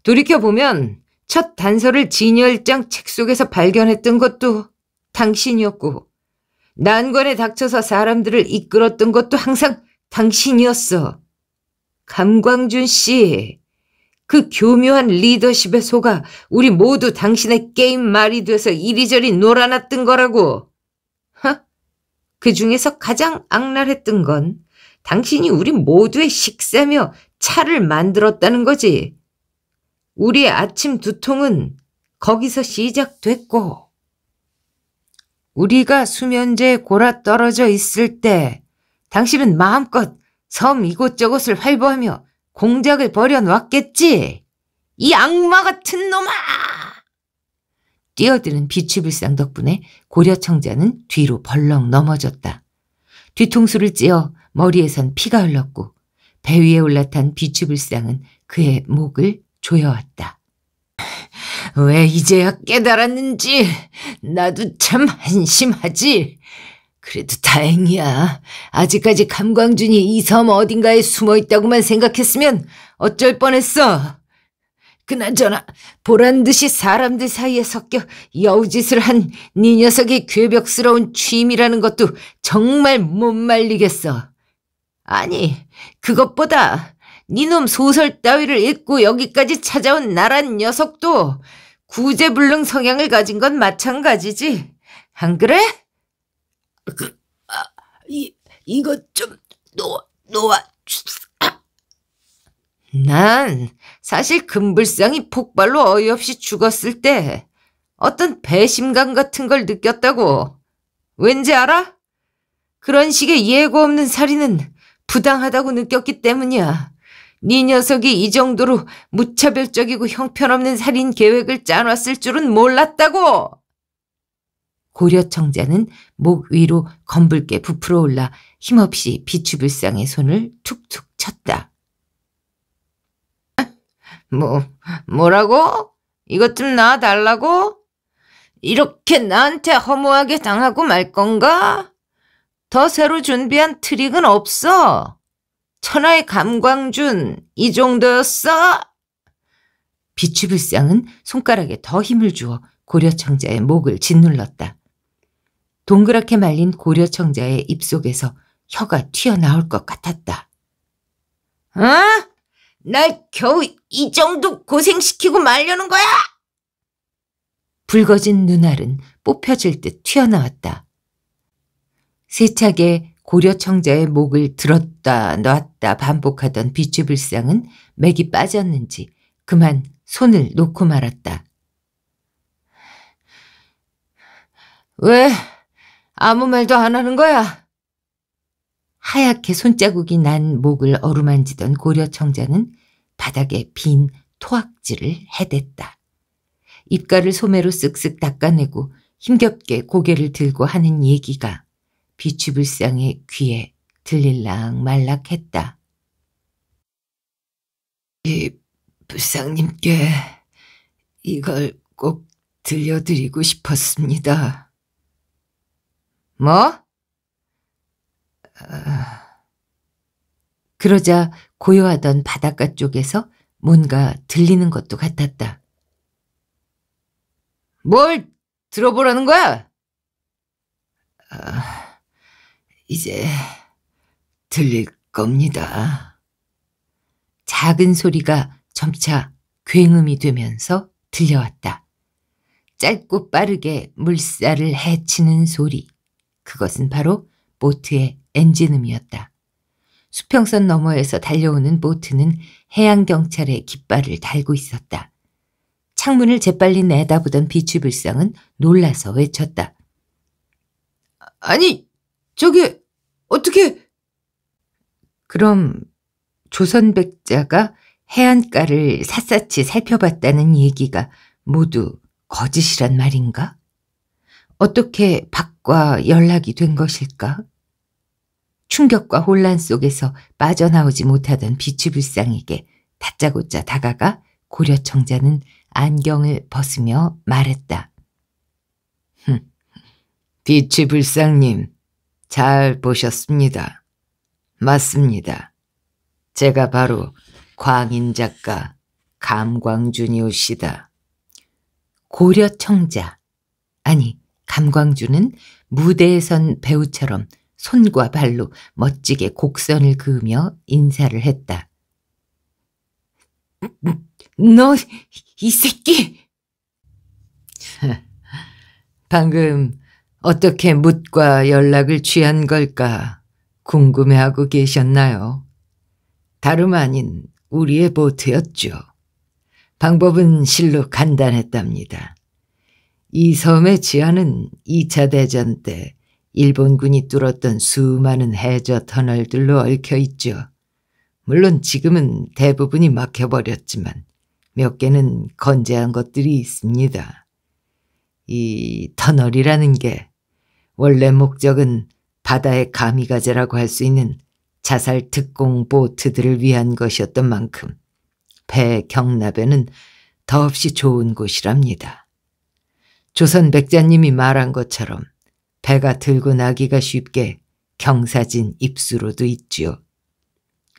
Speaker 1: 돌이켜보면 첫 단서를 진열장 책 속에서 발견했던 것도 당신이었고 난관에 닥쳐서 사람들을 이끌었던 것도 항상 당신이었어. 감광준 씨, 그 교묘한 리더십의 속아 우리 모두 당신의 게임 말이 돼서 이리저리 놀아놨던 거라고. 허? 그 중에서 가장 악랄했던 건 당신이 우리 모두의 식사며 차를 만들었다는 거지. 우리의 아침 두통은 거기서 시작됐고 우리가 수면제에 골아 떨어져 있을 때 당신은 마음껏 섬 이곳저곳을 활보하며 공작을 벌여놓았겠지. 이 악마 같은 놈아! 뛰어드는 비추불상 덕분에 고려청자는 뒤로 벌렁 넘어졌다. 뒤통수를 찧어 머리에선 피가 흘렀고 배 위에 올라탄 비추불상은 그의 목을 조여왔다. <laughs> 왜 이제야 깨달았는지 나도 참 한심하지. 그래도 다행이야. 아직까지 감광준이 이 섬 어딘가에 숨어 있다고만 생각했으면 어쩔 뻔했어. 그나저나 보란 듯이 사람들 사이에 섞여 여우짓을 한 네 녀석의 괴벽스러운 취임이라는 것도 정말 못 말리겠어. 아니, 그것보다 니놈 소설 따위를 읽고 여기까지 찾아온 나란 녀석도 구제불능 성향을 가진 건 마찬가지지. 안 그래? 그, 아, 이, 이것 좀 놓아, 놓아 주스. 아. 난 사실 금불상이 폭발로 어이없이 죽었을 때 어떤 배심감 같은 걸 느꼈다고. 왠지 알아? 그런 식의 예고 없는 살인은 부당하다고 느꼈기 때문이야. 네 녀석이 이 정도로 무차별적이고 형편없는 살인 계획을 짜놨을 줄은 몰랐다고! 고려 청자는 목 위로 검붉게 부풀어 올라 힘없이 비추불상의 손을 툭툭 쳤다. 뭐, 뭐라고? 이것 좀 놔달라고? 이렇게 나한테 허무하게 당하고 말 건가? 더 새로 준비한 트릭은 없어. 천하의 감광준 이 정도였어. 비추불상은 손가락에 더 힘을 주어 고려청자의 목을 짓눌렀다. 동그랗게 말린 고려청자의 입속에서 혀가 튀어나올 것 같았다. 응? 어? 날 겨우 이 정도 고생시키고 말려는 거야? 붉어진 눈알은 뽑혀질 듯 튀어나왔다. 세차게 고려 청자의 목을 들었다 놨다 반복하던 비추불상은 맥이 빠졌는지 그만 손을 놓고 말았다. 왜 아무 말도 안 하는 거야? 하얗게 손자국이 난 목을 어루만지던 고려 청자는 바닥에 빈 토악질을 해댔다. 입가를 소매로 쓱쓱 닦아내고 힘겹게 고개를 들고 하는 얘기가 비추불쌍의 귀에 들릴락 말락했다. 이불쌍님께 이걸 꼭 들려드리고 싶었습니다. 뭐? 아... 그러자 고요하던 바닷가 쪽에서 뭔가 들리는 것도 같았다. 뭘 들어보라는 거야? 아... 이제 들릴 겁니다. 작은 소리가 점차 굉음이 되면서 들려왔다. 짧고 빠르게 물살을 헤치는 소리. 그것은 바로 보트의 엔진음이었다. 수평선 너머에서 달려오는 보트는 해양경찰의 깃발을 달고 있었다. 창문을 재빨리 내다보던 비추불상은 놀라서 외쳤다. 아, 아니, 저게 어떻게 그럼 조선백자가 해안가를 샅샅이 살펴봤다는 얘기가 모두 거짓이란 말인가? 어떻게 박과 연락이 된 것일까? 충격과 혼란 속에서 빠져나오지 못하던 비추불상에게 다짜고짜 다가가 고려청자는 안경을 벗으며 말했다. 비추불상님, 잘 보셨습니다. 맞습니다. 제가 바로 광인 작가 감광준이오시다. 고려 청자 아니 감광준은 무대에선 배우처럼 손과 발로 멋지게 곡선을 그으며 인사를 했다. 음, 너이 새끼! <laughs> 방금 어떻게 묻과 연락을 취한 걸까 궁금해하고 계셨나요? 다름 아닌 우리의 보트였죠. 방법은 실로 간단했답니다. 이 섬의 지하는 2차 대전 때 일본군이 뚫었던 수많은 해저 터널들로 얽혀 있죠. 물론 지금은 대부분이 막혀버렸지만 몇 개는 건재한 것들이 있습니다. 이 터널이라는 게 원래 목적은 바다의 가미가제라고할 수 있는 자살 특공 보트들을 위한 것이었던 만큼 배 경납에는 더없이 좋은 곳이랍니다. 조선 백자님이 말한 것처럼 배가 들고 나기가 쉽게 경사진 입수로도 있지요.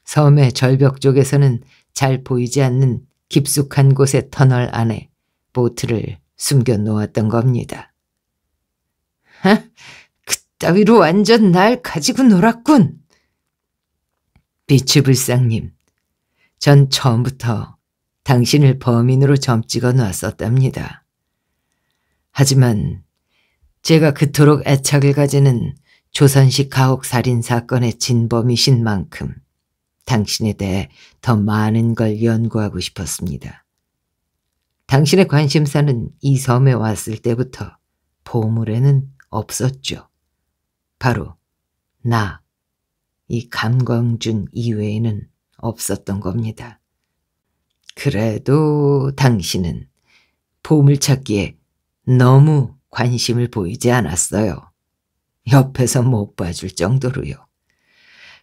Speaker 1: 섬의 절벽 쪽에서는 잘 보이지 않는 깊숙한 곳의 터널 안에 보트를 숨겨놓았던 겁니다. 하, 그따위로 완전 날 가지고 놀았군. 비추불상님, 전 처음부터 당신을 범인으로 점찍어 놨었답니다. 하지만 제가 그토록 애착을 가지는 조선식 가옥살인 사건의 진범이신 만큼 당신에 대해 더 많은 걸 연구하고 싶었습니다. 당신의 관심사는 이 섬에 왔을 때부터 보물에는 없었죠. 바로 나, 이 감광준 이외에는 없었던 겁니다. 그래도 당신은 보물찾기에 너무 관심을 보이지 않았어요. 옆에서 못 봐줄 정도로요.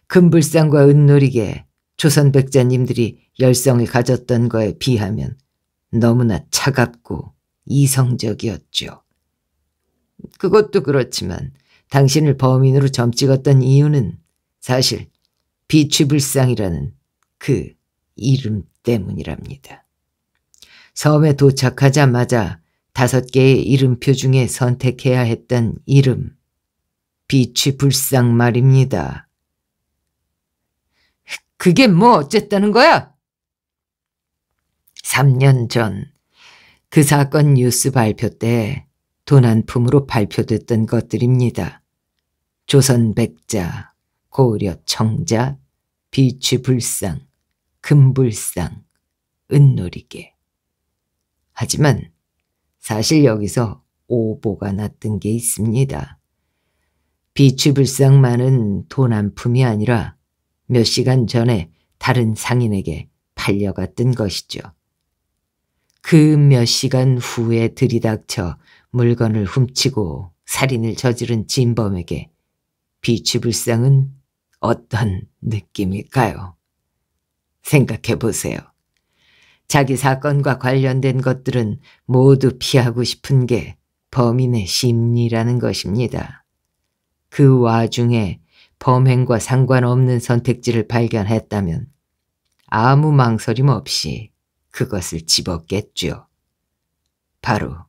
Speaker 1: 금불상과 은놀이게 조선 백자님들이 열성을 가졌던 거에 비하면 너무나 차갑고 이성적이었죠. 그것도 그렇지만 당신을 범인으로 점찍었던 이유는 사실 비취불상이라는 그 이름 때문이랍니다. 섬에 도착하자마자 다섯 개의 이름표 중에 선택해야 했던 이름. 비취불상 말입니다. 그게 뭐 어쨌다는 거야? 3년 전 그 사건 뉴스 발표 때도난품으로 발표됐던 것들입니다. 조선 백자, 고려 청자, 비취불상, 금불상, 은놀이계. 하지만 사실 여기서 오보가 났던 게 있습니다. 비취불상만은 도난품이 아니라 몇 시간 전에 다른 상인에게 팔려갔던 것이죠. 그몇 시간 후에 들이닥쳐 물건을 훔치고 살인을 저지른 진범에게 비추불상은 어떤 느낌일까요? 생각해 보세요. 자기 사건과 관련된 것들은 모두 피하고 싶은 게 범인의 심리라는 것입니다. 그 와중에 범행과 상관없는 선택지를 발견했다면 아무 망설임 없이 그것을 집었겠죠. 바로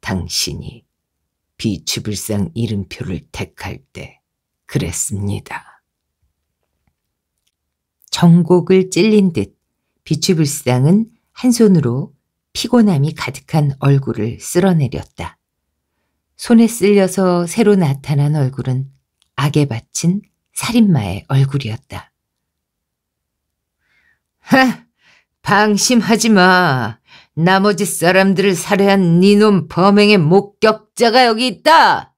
Speaker 1: 당신이 비추불상 이름표를 택할 때 그랬습니다. 정곡을 찔린 듯 비추불상은 한 손으로 피곤함이 가득한 얼굴을 쓸어내렸다. 손에 쓸려서 새로 나타난 얼굴은 악에 받친 살인마의 얼굴이었다. 하! 방심하지 마. 나머지 사람들을 살해한 니놈 범행의 목격자가 여기 있다.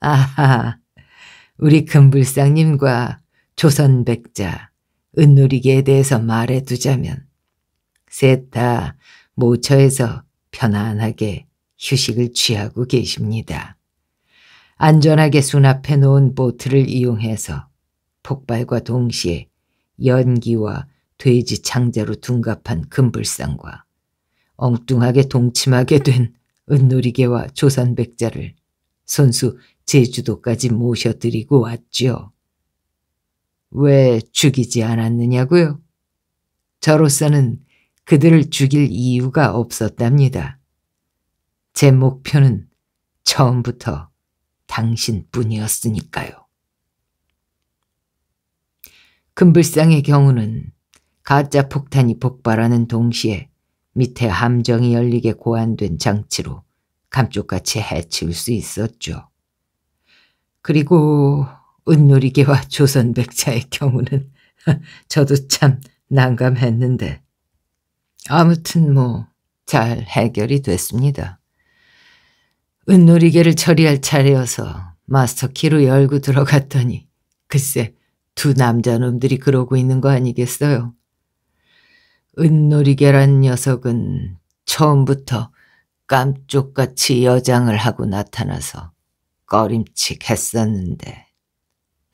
Speaker 1: 아하, 우리 금불상님과 조선백자, 은누리계에 대해서 말해두자면 셋 다 모처에서 편안하게 휴식을 취하고 계십니다. 안전하게 수납해 놓은 보트를 이용해서 폭발과 동시에 연기와 돼지 창자로 둔갑한 금불상과 엉뚱하게 동침하게 된은누리개와조산백자를 선수 제주도까지 모셔드리고 왔지요. 왜 죽이지 않았느냐고요? 저로서는 그들을 죽일 이유가 없었답니다. 제 목표는 처음부터 당신뿐이었으니까요. 금불상의 경우는 가짜 폭탄이 폭발하는 동시에 밑에 함정이 열리게 고안된 장치로 감쪽같이 해치울수 있었죠. 그리고 은누리개와 조선백자의 경우는 <laughs> 저도 참 난감했는데 아무튼 뭐 잘 해결이 됐습니다. 은누리개를 처리할 차례여서 마스터키로 열고 들어갔더니 글쎄 두 남자놈들이 그러고 있는 거 아니겠어요. 은놀이계란 녀석은 처음부터 깜쪽같이 여장을 하고 나타나서 꺼림칙 했었는데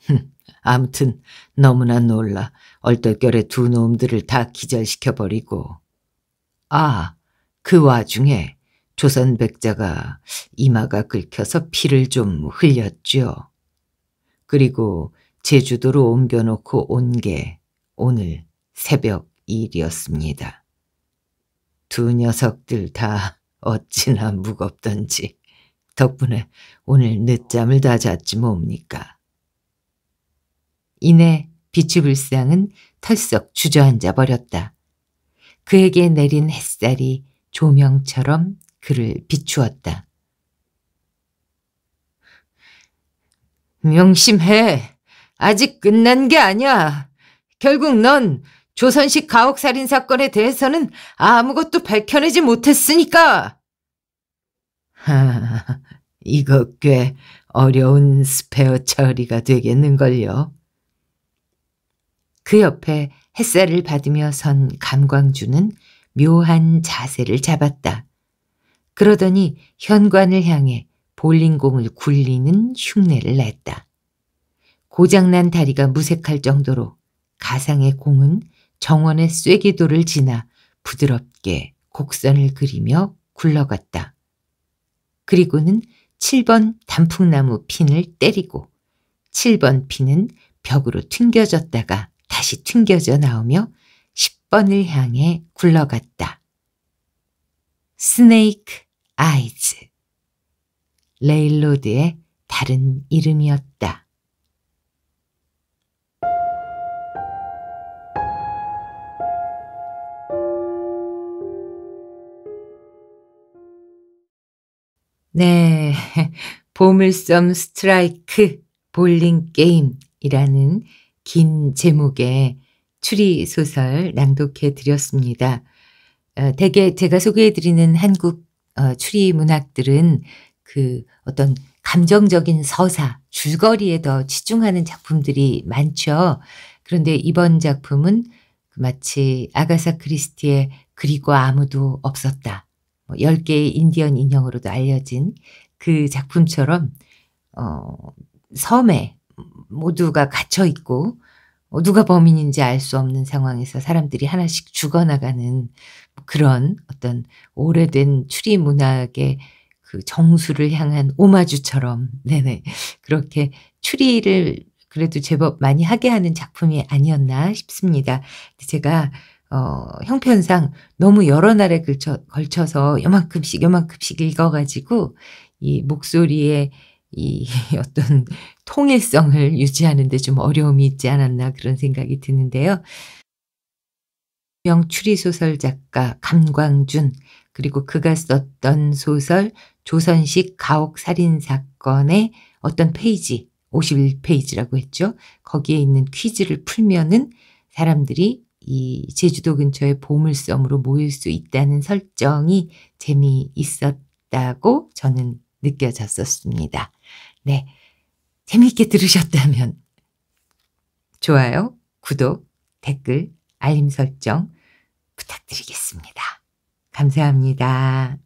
Speaker 1: 흠, 아무튼 너무나 놀라 얼떨결에 두 놈들을 다 기절시켜버리고 아, 그 와중에 조선 백자가 이마가 긁혀서 피를 좀 흘렸죠. 그리고 제주도로 옮겨놓고 온 게 오늘 새벽 일이었습니다. 두 녀석들 다 어찌나 무겁던지 덕분에 오늘 늦잠을 다 잤지 뭡니까. 이내 비추불상은 털썩 주저앉아 버렸다. 그에게 내린 햇살이 조명처럼 그를 비추었다. 명심해. 아직 끝난 게 아니야. 결국 넌 조선식 가옥살인 사건에 대해서는 아무것도 밝혀내지 못했으니까. 하, 이거 꽤 어려운 스페어 처리가 되겠는걸요. 그 옆에 햇살을 받으며 선 감광주는 묘한 자세를 잡았다. 그러더니 현관을 향해 볼링공을 굴리는 흉내를 냈다. 고장난 다리가 무색할 정도로 가상의 공은 정원의 쐐기도를 지나 부드럽게 곡선을 그리며 굴러갔다. 그리고는 7번 단풍나무 핀을 때리고 7번 핀은 벽으로 튕겨졌다가 다시 튕겨져 나오며 10번을 향해 굴러갔다. 스네이크 아이즈 레일로드의 다른 이름이었다. 네. <laughs> 보물섬 스트라이크 볼링 게임이라는 긴 제목의 추리 소설 낭독해 드렸습니다. 어, 대개 제가 소개해 드리는 한국 어, 추리 문학들은 그 어떤 감정적인 서사, 줄거리에 더 치중하는 작품들이 많죠. 그런데 이번 작품은 마치 아가사 크리스티의 그리고 아무도 없었다. 뭐 10개의 인디언 인형으로도 알려진 그 작품처럼 어, 섬에 모두가 갇혀 있고 뭐 누가 범인인지 알 수 없는 상황에서 사람들이 하나씩 죽어나가는 그런 어떤 오래된 추리 문학의 그 정수를 향한 오마주처럼 <laughs> 네네 그렇게 추리를 그래도 제법 많이 하게 하는 작품이 아니었나 싶습니다. 제가 어, 형편상 너무 여러 날에 걸쳐, 걸쳐서 요만큼씩 요만큼씩 읽어가지고 이목소리에이 <laughs> 어떤 통일성을 유지하는데 좀 어려움이 있지 않았나 그런 생각이 드는데요. 명 추리소설 작가 감광준 그리고 그가 썼던 소설 조선식 가옥살인사건의 어떤 페이지 51페이지라고 했죠. 거기에 있는 퀴즈를 풀면은 사람들이 이 제주도 근처에 보물섬으로 모일 수 있다는 설정이 재미있었다고 저는 느껴졌었습니다. 네. 재미있게 들으셨다면 좋아요, 구독, 댓글, 알림 설정 부탁드리겠습니다. 감사합니다.